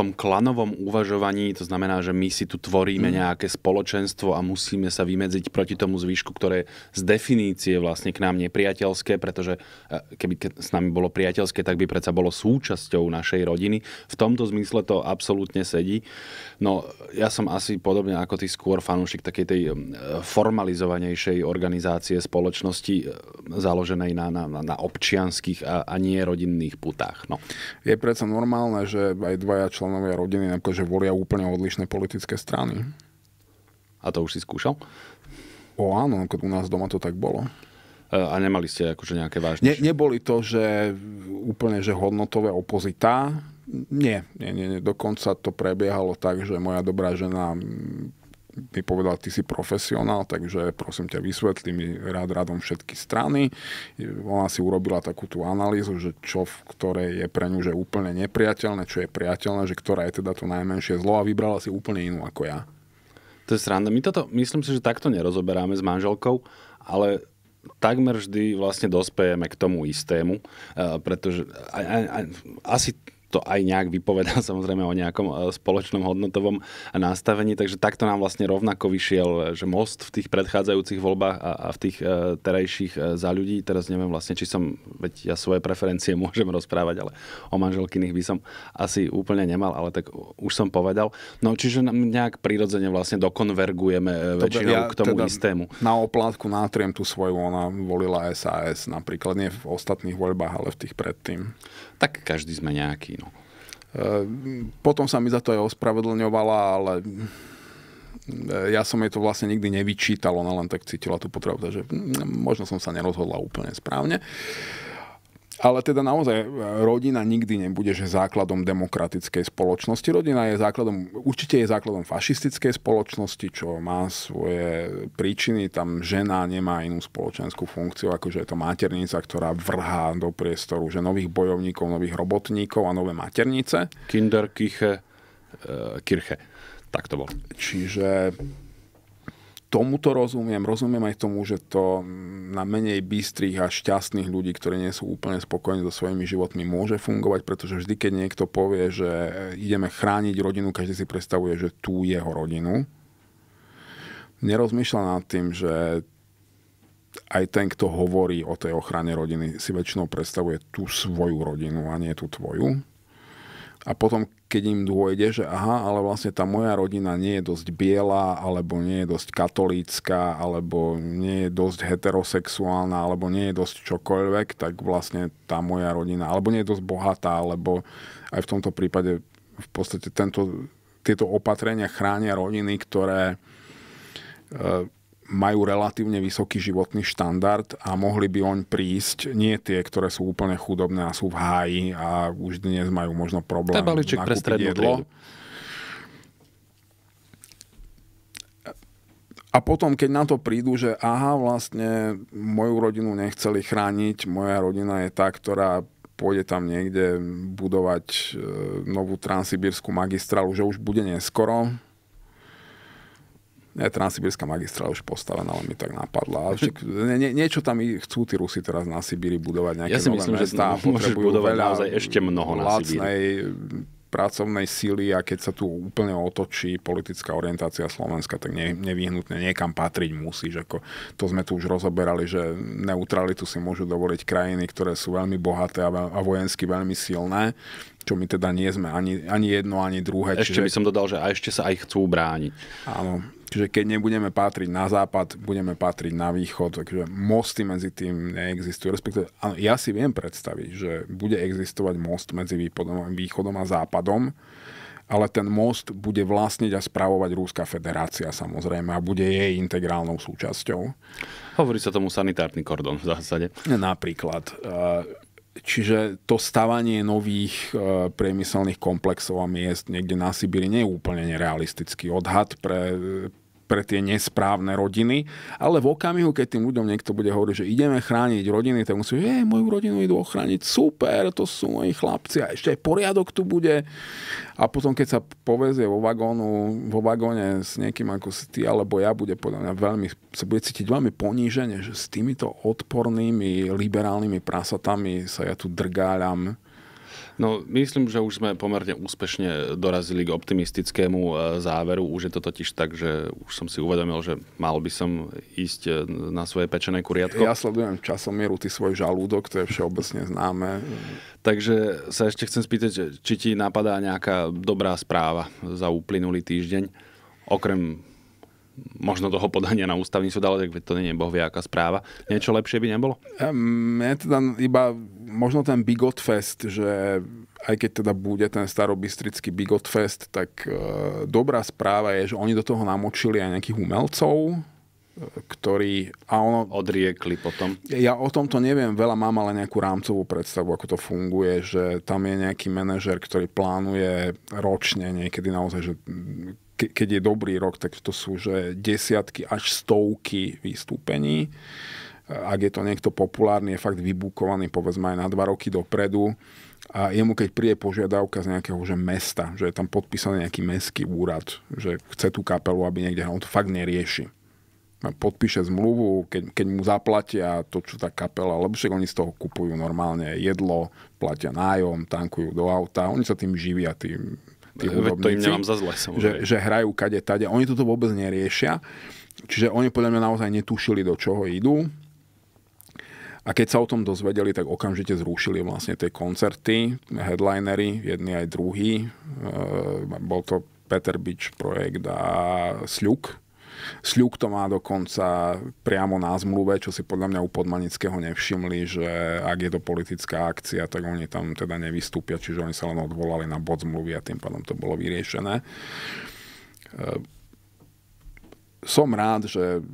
tom klanovom uvažovaní, to znamená, že my si tu tvoríme mm. nejaké spoločenstvo a musíme sa vymedziť proti tomu zvyšku, ktoré z definície vlastne k nám nepriateľské, pretože e, keby s nami bolo priateľské, tak by predsa bolo súčasťou našej rodiny. V tomto zmysle to absolútne sedí. No ja som asi podobne ako ty skôr fanúšik takej tej formalizovanejšej organizácie spoločnosti e, založenej na, na, na občianských a, a nie rodinných putách. No. Je predsa normálne, že aj dvaja členov členovia rodiny napríklad, že volia úplne odlišné politické strany. A to už si skúšal? O áno, keď u nás doma to tak bolo. E, a nemali ste akože nejaké vážne... Ne, neboli to, že úplne, že hodnotové opozitá. Nie, nie, nie, nie. Dokonca to prebiehalo tak, že moja dobrá žena mi povedal, ty si profesionál, takže prosím ťa vysvetli mi rád radom všetky strany. Ona si urobila takú tú analýzu, že čo v ktorej je pre ňu že úplne nepriateľné, čo je priateľné, že ktorá je teda to najmenšie zlo a vybrala si úplne inú ako ja. To je sranda. My toto, myslím si, že takto nerozoberáme s manželkou, ale takmer vždy vlastne dospejeme k tomu istému, eh, pretože a, a, a, asi to aj nejak vypovedá (laughs) samozrejme o nejakom e, spoločnom hodnotovom nastavení, takže takto nám vlastne rovnako vyšiel, e, že most v tých predchádzajúcich voľbách a, a v tých e, terajších e, za ľudí, teraz neviem vlastne, či som, veď ja svoje preferencie (laughs) môžem rozprávať, ale o manželkyných by som asi úplne nemal, ale tak už som povedal. No čiže nejak prirodzene vlastne dokonvergujeme to e, väčšinou ja k tomu teda istému. Na oplátku nátriem tú svoju, ona volila SAS napríklad, nie v ostatných voľbách, ale v tých predtým tak každý sme nejaký. No. Eh, potom sa mi za to aj ospravedlňovala, ale eh, ja som jej to vlastne nikdy nevyčítal, ona len tak cítila tú potrebu, že hm, možno som sa nerozhodla úplne správne. Uh, ale teda naozaj e, rodina nikdy nebude že základom demokratickej spoločnosti. Rodina je základom, určite je základom fašistickej spoločnosti, čo má svoje príčiny. Tam žena nemá inú spoločenskú funkciu, ako že je to maternica, ktorá vrhá do priestoru že nových bojovníkov, nových robotníkov a nové maternice. Kinderkirche. E, Kirche. Tak to bolo. Čiže tomuto rozumiem, rozumiem aj tomu, že to na menej bystrých a šťastných ľudí, ktorí nie sú úplne spokojní so svojimi životmi, môže fungovať, pretože vždy, keď niekto povie, že ideme chrániť rodinu, každý si predstavuje, že tú jeho rodinu. Nerozmýšľa nad tým, že aj ten, kto hovorí o tej ochrane rodiny, si väčšinou predstavuje tú svoju rodinu a nie tú tvoju. A potom, keď im dôjde, že aha, ale vlastne tá moja rodina nie je dosť biela, alebo nie je dosť katolícka, alebo nie je dosť heterosexuálna, alebo nie je dosť čokoľvek, tak vlastne tá moja rodina, alebo nie je dosť bohatá, alebo aj v tomto prípade v podstate tento, tieto opatrenia chránia rodiny, ktoré e, majú relatívne vysoký životný štandard a mohli by oň prísť, nie tie, ktoré sú úplne chudobné a sú v háji a už dnes majú možno problém Ten pre jedlo. A potom, keď na to prídu, že aha, vlastne moju rodinu nechceli chrániť, moja rodina je tá, ktorá pôjde tam niekde budovať e, novú transsibírskú magistrálu, že už bude neskoro, nie, Transsibirská magistrála už postavená, ale mi tak napadla. Však, nie, niečo tam chcú tí Rusi teraz na Sibíri budovať, nejaké ja si nové myslím, mesta, (laughs) že potrebujú budovať veľa naozaj ešte mnoho na lacnej, pracovnej síly a keď sa tu úplne otočí politická orientácia Slovenska, tak ne, nevyhnutne niekam patriť musíš. Ako to sme tu už rozoberali, že neutralitu si môžu dovoliť krajiny, ktoré sú veľmi bohaté a, a vojensky veľmi silné čo my teda nie sme ani, ani jedno, ani druhé. Ešte čiže... by som dodal, že a ešte sa aj chcú brániť. Áno, čiže keď nebudeme patriť na západ, budeme patriť na východ, takže mosty medzi tým neexistujú. Respektíve, áno, ja si viem predstaviť, že bude existovať most medzi východom, a západom, ale ten most bude vlastniť a spravovať Rúska federácia samozrejme a bude jej integrálnou súčasťou. Hovorí sa tomu sanitárny kordon v zásade. Napríklad. Eh, Čiže to stavanie nových e, priemyselných komplexov a miest niekde na Sibiri nie je úplne nerealistický odhad pre, pre tie nesprávne rodiny, ale v okamihu, keď tým ľuďom niekto bude hovoriť, že ideme chrániť rodiny, tak musí, že moju rodinu idú ochrániť, super, to sú moji chlapci a ešte aj poriadok tu bude. A potom, keď sa povezie vo vagónu, vo vagóne s niekým ako si ty alebo ja, bude podľa mňa veľmi, sa bude cítiť veľmi ponížene, že s týmito odpornými liberálnymi prasatami sa ja tu drgáľam No, myslím, že už sme pomerne úspešne dorazili k optimistickému e, záveru. Už je to totiž tak, že už som si uvedomil, že mal by som ísť e, na svoje pečené kuriatko. Ja sledujem časom mieru ty svoj žalúdok, to je všeobecne známe. Takže sa ešte chcem spýtať, či ti napadá nejaká dobrá správa za uplynulý týždeň, okrem možno toho podania na ústavný súd, ale tak to nie je bohvie aká správa. Niečo lepšie by nebolo? Ehm, mne teda iba možno ten Bigot Fest, že aj keď teda bude ten starobistrický Bigot Fest, tak e, dobrá správa je, že oni do toho namočili aj nejakých umelcov, e, ktorí A ono, Odriekli potom. Ja o tomto neviem veľa, mám ale nejakú rámcovú predstavu, ako to funguje, že tam je nejaký manažer, ktorý plánuje ročne, niekedy naozaj, že ke, keď je dobrý rok, tak to sú že desiatky až stovky vystúpení. Ak je to niekto populárny, je fakt vybukovaný povedzme aj na dva roky dopredu a jemu keď príde požiadavka z nejakého že mesta, že je tam podpísaný nejaký mestský úrad, že chce tú kapelu, aby niekde on to fakt nerieši podpíše zmluvu, keď, keď mu zaplatia to, čo tá kapela, lebo však oni z toho kupujú normálne jedlo, platia nájom, tankujú do auta, oni sa tým živia, tým tí hudobníci. to im nemám za zle, Že, že hrajú kade, tade. Oni toto vôbec neriešia. Čiže oni podľa mňa naozaj netušili, do čoho idú. A keď sa o tom dozvedeli, tak okamžite zrušili vlastne tie koncerty, headlinery, jedný aj druhý. E, bol to Peter Beach projekt a Sľuk, Sľuk to má dokonca priamo na zmluve, čo si podľa mňa u Podmanického nevšimli, že ak je to politická akcia, tak oni tam teda nevystúpia, čiže oni sa len odvolali na bod zmluvy a tým pádom to bolo vyriešené. Ehm, som rád, že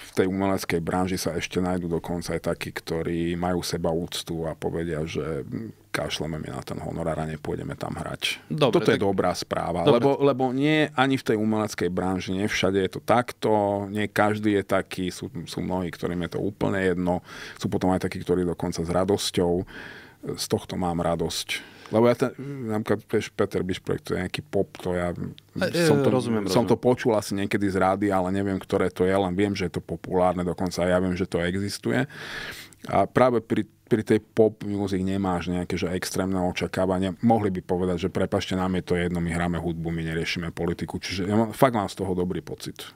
v tej umeleckej branži sa ešte nájdú dokonca aj takí, ktorí majú seba úctu a povedia, že kašleme mi na ten honorár a nepôjdeme tam hrať. Dobre, Toto tak... je dobrá správa, Dobre. lebo, lebo nie ani v tej umeleckej branži, nie všade je to takto, nie každý je taký, sú, sú mnohí, ktorým je to úplne jedno, sú potom aj takí, ktorí dokonca s radosťou. Z tohto mám radosť lebo ja ten, napríklad Peter Bišprek, to je nejaký pop, to ja e, e som, to, rozumiem, som rozumiem. to počul asi niekedy z rády, ale neviem, ktoré to je, len viem, že je to populárne dokonca, ja viem, že to existuje. A práve pri pri tej pop music nemáš nejaké že extrémne očakávania. Mohli by povedať, že prepašte, nám je to jedno, my hráme hudbu, my neriešime politiku. Čiže ja mám, fakt mám z toho dobrý pocit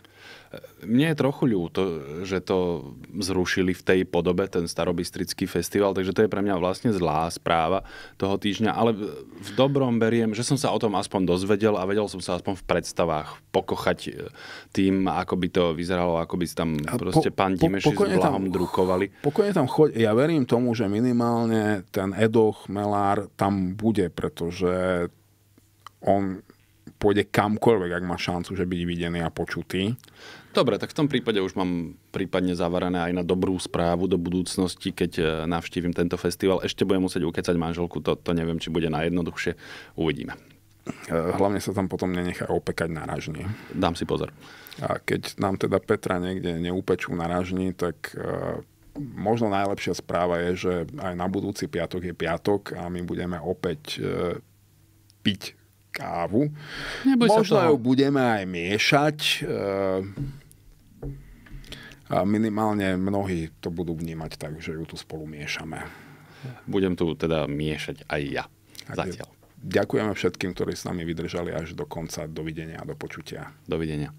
mne je trochu ľúto, že to zrušili v tej podobe, ten Starobistrický festival, takže to je pre mňa vlastne zlá správa toho týždňa, ale v dobrom beriem, že som sa o tom aspoň dozvedel a vedel som sa aspoň v predstavách pokochať e, tým, ako by to vyzeralo, ako by si tam proste po, pán Dimeši po, s Blahom tam, drukovali. Pokojne tam choď, ja verím tomu, že minimálne ten Edoch Melár tam bude, pretože on pôjde kamkoľvek, ak má šancu, že byť videný a počutý. Dobre, tak v tom prípade už mám prípadne zavarané aj na dobrú správu do budúcnosti, keď e, navštívim tento festival. Ešte budem musieť ukecať manželku, to, to neviem, či bude najjednoduchšie. Uvidíme. E, hlavne sa tam potom nenechá opekať na ražni. Dám si pozor. A keď nám teda Petra niekde neupečú na ražni, tak e, možno najlepšia správa je, že aj na budúci piatok je piatok a my budeme opäť piť kávu. Neboj Možno ju budeme aj miešať. A minimálne mnohí to budú vnímať tak, že ju tu spolu miešame. Budem tu teda miešať aj ja. Tak Zatiaľ. Ďakujeme všetkým, ktorí s nami vydržali až do konca. Dovidenia a do počutia. Dovidenia.